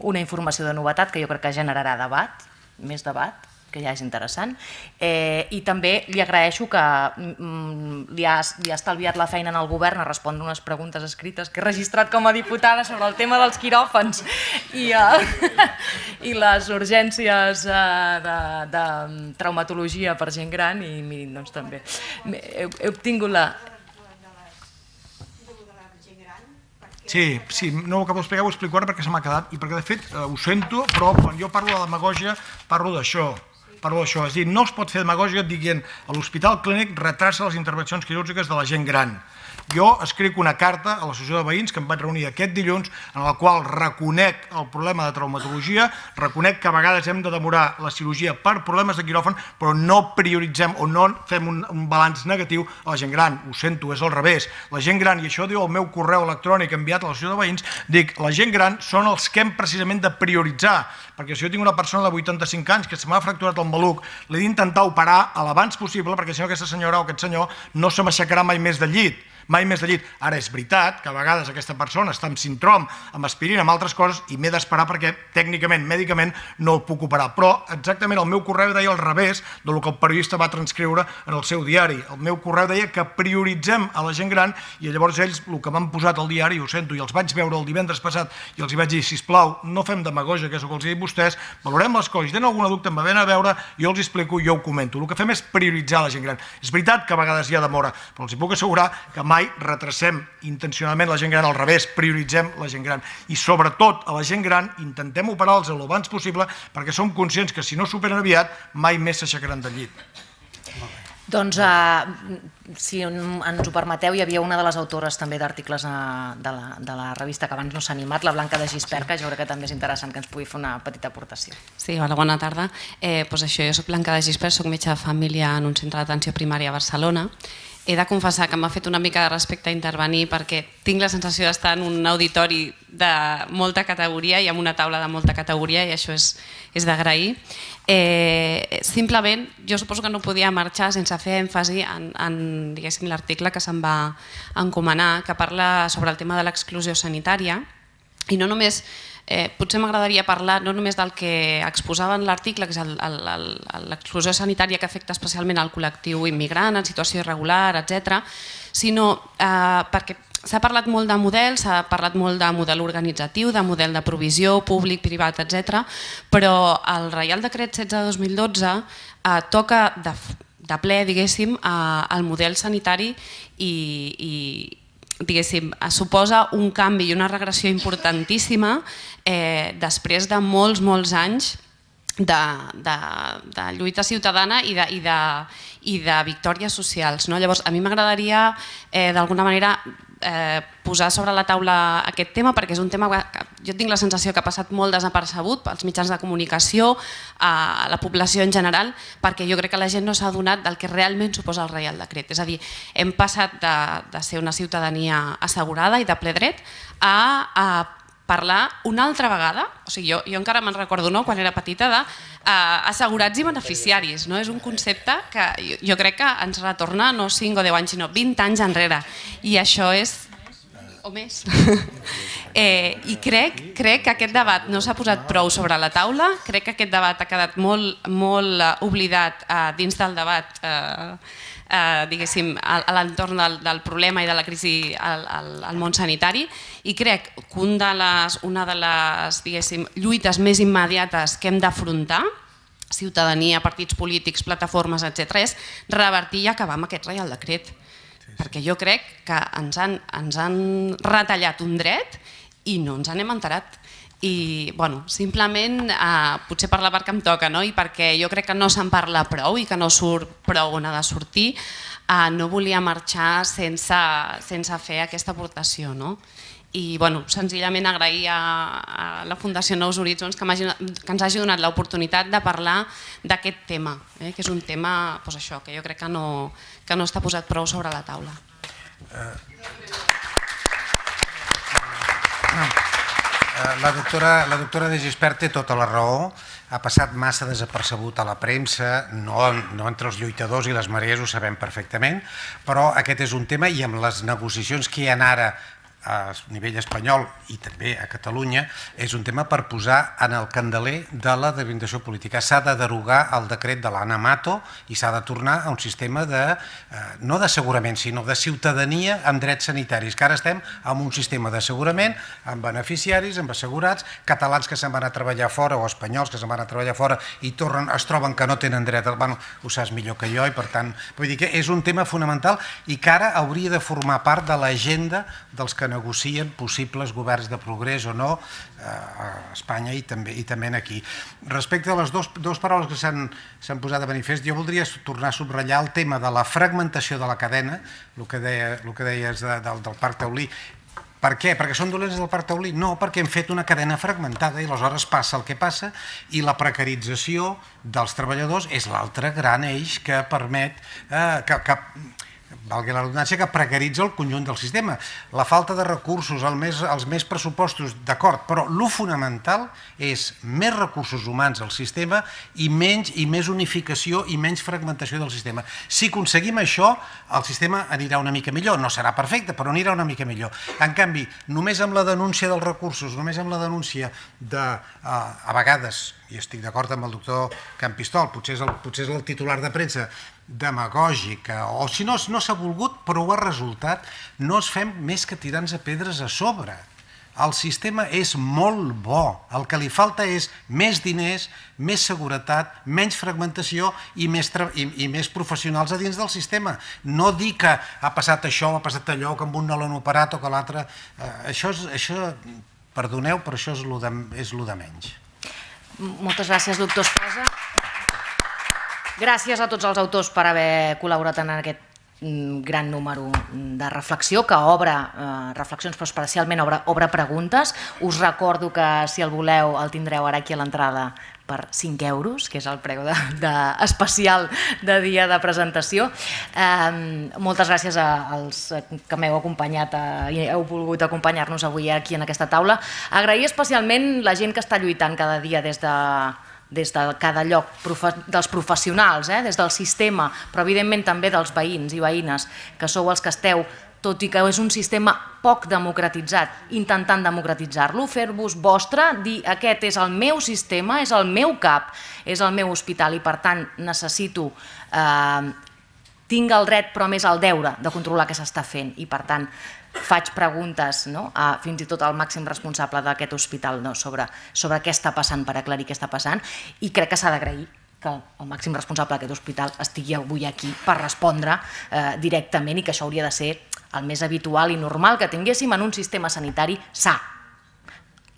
una informació de novetat que jo crec que generarà debat, més debat, que ja és interessant, eh, i també li agraeixo que mm, li, ha, li ha estalviat la feina en el govern a respondre unes preguntes escrites que he registrat com a diputada sobre el tema dels quiròfans i, eh, i les urgències eh, de, de traumatologia per gent gran i mirin, doncs també he, he obtingut la... Sí, sí, no ho acabo d'explicar, ho explico ara perquè se m'ha quedat i perquè de fet eh, ho sento, però quan jo parlo de demagogia parlo d'això, perdó, això, és dir, no es pot fer demagògia dient a l'Hospital Clínic retrassa les intervencions quirúrgiques de la gent gran. Jo escric una carta a l'Associació de Veïns que em vaig reunir aquest dilluns en la qual reconec el problema de traumatologia, reconec que a vegades hem de demorar la cirurgia per problemes de quiròfan, però no prioritzem o no fem un, un balanç negatiu a la gent gran. Ho sento, és al revés. La gent gran, i això diu el meu correu electrònic enviat a l'Associació de Veïns, dic, la gent gran són els que hem precisament de prioritzar, perquè si jo tinc una persona de 85 anys que se m'ha fracturat el maluc, l'he d'intentar operar a l'abans possible perquè si no aquesta senyora o aquest senyor no se m'aixecarà mai més de llit mai més de llit. Ara, és veritat que a vegades aquesta persona està amb sintrom, amb aspirina, amb altres coses, i m'he d'esperar perquè tècnicament, mèdicament, no el puc operar. Però exactament el meu correu deia al revés del que el periodista va transcriure en el seu diari. El meu correu deia que prioritzem a la gent gran i llavors ells el que m'han posat al diari, ho sento, i els vaig veure el divendres passat i els vaig dir, sisplau, no fem demagogia, que és el que els he dit vostès, valorem les coses, tenen alguna dubte, em va a veure, jo els explico, jo ho comento. El que fem és prioritzar la gent gran. És veritat que a vegades hi ha demora, però els hi puc assegurar que mai mai retracem intencionalment la gent gran al revés, prioritzem la gent gran. I sobretot a la gent gran intentem operar-los el abans possible perquè som conscients que si no superen aviat mai més s'aixecaran del llit. Doncs, eh, si ens ho permeteu, hi havia una de les autores també d'articles eh, de, la, de la revista que abans no s'ha animat, la Blanca de Gispert, que jo crec que també és interessant que ens pugui fer una petita aportació. Sí, hola, bona tarda. Eh, doncs això, jo soc Blanca de Gispert, soc metge de família en un centre d'atenció primària a Barcelona he de confessar que m'ha fet una mica de respecte a intervenir perquè tinc la sensació d'estar en un auditori de molta categoria i amb una taula de molta categoria i això és, és d'agrair. Eh, simplement, jo suposo que no podia marxar sense fer èmfasi en, en l'article que se'm va encomanar, que parla sobre el tema de l'exclusió sanitària, i no només eh, potser m'agradaria parlar no només del que exposava en l'article, que és l'exclusió sanitària que afecta especialment al col·lectiu immigrant en situació irregular, etc, sinó eh, perquè s'ha parlat molt de model, s'ha parlat molt de model organitzatiu, de model de provisió, públic, privat, etc, però el Reial Decret 16-2012 eh, toca de, de ple, diguéssim, eh, el model sanitari i, i, diguéssim, eh, suposa un canvi i una regressió importantíssima eh, després de molts, molts anys de, de, de lluita ciutadana i de, i de, i de victòries socials. No? Llavors, a mi m'agradaria eh, d'alguna manera Eh, posar sobre la taula aquest tema perquè és un tema que jo tinc la sensació que ha passat molt desapercebut pels mitjans de comunicació, a la població en general, perquè jo crec que la gent no s'ha adonat del que realment suposa el Reial Decret. És a dir, hem passat de, de ser una ciutadania assegurada i de ple dret a, a parlar una altra vegada, o sigui, jo, jo encara me'n recordo no, quan era petita, de eh, assegurats i beneficiaris. No? És un concepte que jo, jo crec que ens retorna no 5 o 10 anys, sinó 20 anys enrere. I això és o més. eh, I crec, crec que aquest debat no s'ha posat prou sobre la taula, crec que aquest debat ha quedat molt, molt eh, oblidat eh, dins del debat eh, eh, diguéssim, a, a l'entorn del, del problema i de la crisi al, al, al món sanitari i crec que un de les, una de les diguéssim, lluites més immediates que hem d'afrontar ciutadania, partits polítics, plataformes, etc., és revertir i acabar amb aquest reial decret. Sí, sí. Perquè jo crec que ens han, ens han retallat un dret i no ens n'hem enterat i bueno, simplement eh, potser per la part que em toca no? i perquè jo crec que no se'n parla prou i que no surt prou on ha de sortir, eh, no volia marxar sense, sense fer aquesta aportació. No? I bueno, senzillament agrair a, a la Fundació Nous Horitzons que, que ens hagi donat l'oportunitat de parlar d'aquest tema, eh, que és un tema doncs això, que jo crec que no, que no està posat prou sobre la taula. Uh. Uh. Eh, la doctora, la doctora de Gispert té tota la raó, ha passat massa desapercebut a la premsa, no, no entre els lluitadors i les marees ho sabem perfectament, però aquest és un tema i amb les negociacions que hi ha ara a nivell espanyol i també a Catalunya és un tema per posar en el candeler de la debilitació política. S'ha de derogar el decret de l'Anna Mato i s'ha de tornar a un sistema de, eh, no d'assegurament, sinó de ciutadania amb drets sanitaris, que ara estem amb un sistema d'assegurament, amb beneficiaris, amb assegurats, catalans que se'n van a treballar fora o espanyols que se'n van a treballar fora i tornen, es troben que no tenen dret, bueno, ho saps millor que jo i per tant, vull dir que és un tema fonamental i que ara hauria de formar part de l'agenda dels que negocien possibles governs de progrés o no eh, a Espanya i també, i també aquí. Respecte a les dos, dues paraules que s'han posat de manifest, jo voldria tornar a subratllar el tema de la fragmentació de la cadena, el que, deia, el que deies de, del, del Parc Taulí, per què? Perquè són dolents del parc taulí? No, perquè hem fet una cadena fragmentada i aleshores passa el que passa i la precarització dels treballadors és l'altre gran eix que permet eh, que, que valgui la redundància, que precaritza el conjunt del sistema. La falta de recursos, el més, els més pressupostos, d'acord, però lo fonamental és més recursos humans al sistema i menys i més unificació i menys fragmentació del sistema. Si aconseguim això, el sistema anirà una mica millor. No serà perfecte, però anirà una mica millor. En canvi, només amb la denúncia dels recursos, només amb la denúncia de, eh, a vegades, i estic d'acord amb el doctor Campistol, potser és el, potser és el titular de premsa, demagògica, o si no, no s'ha volgut, però ho ha resultat, no es fem més que tirar-nos a pedres a sobre. El sistema és molt bo. El que li falta és més diners, més seguretat, menys fragmentació i més, i, i més professionals a dins del sistema. No dir que ha passat això, ha passat allò, que amb un no l'han operat o que l'altre... Eh, això, és, això, perdoneu, però això és el de, és de menys. Moltes gràcies, doctor Esposa. Gràcies a tots els autors per haver col·laborat en aquest mm, gran número mm, de reflexió que obre eh, reflexions però especialment obre, obre preguntes. Us recordo que si el voleu el tindreu ara aquí a l'entrada per 5 euros, que és el preu de, de, especial de dia de presentació. Eh, moltes gràcies a, als que m'heu acompanyat a, i heu volgut acompanyar-nos avui aquí en aquesta taula. Agrair especialment la gent que està lluitant cada dia des de des de cada lloc, dels professionals, eh? des del sistema, però evidentment també dels veïns i veïnes, que sou els que esteu, tot i que és un sistema poc democratitzat, intentant democratitzar-lo, fer-vos vostre, dir aquest és el meu sistema, és el meu CAP, és el meu hospital i per tant necessito, eh, tinc el dret però més el deure de controlar què s'està fent i per tant faig preguntes no? a, fins i tot al màxim responsable d'aquest hospital no? sobre, sobre què està passant, per aclarir què està passant, i crec que s'ha d'agrair que el màxim responsable d'aquest hospital estigui avui aquí per respondre eh, directament i que això hauria de ser el més habitual i normal que tinguéssim en un sistema sanitari sa,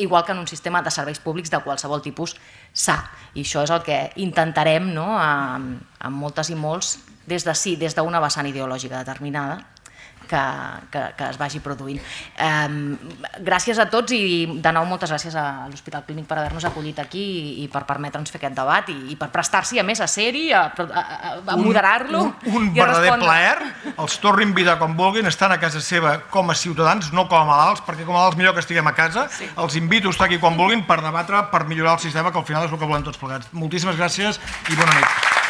igual que en un sistema de serveis públics de qualsevol tipus sa. I això és el que intentarem no, amb, amb moltes i molts des de sí, des d'una vessant ideològica determinada, que, que, que es vagi produint. gràcies a tots i de nou moltes gràcies a l'Hospital Clínic per haver-nos acollit aquí i, i per permetre'ns fer aquest debat i, i per prestar-s'hi a més a ser-hi, a, a, a moderar-lo. Un, un, un verdader respondre... plaer, els tornin vida com vulguin, estan a casa seva com a ciutadans, no com a malalts, perquè com a malalts millor que estiguem a casa. Sí. Els invito a estar aquí quan vulguin per debatre, per millorar el sistema, que al final és el que volem tots plegats. Moltíssimes gràcies i bona nit.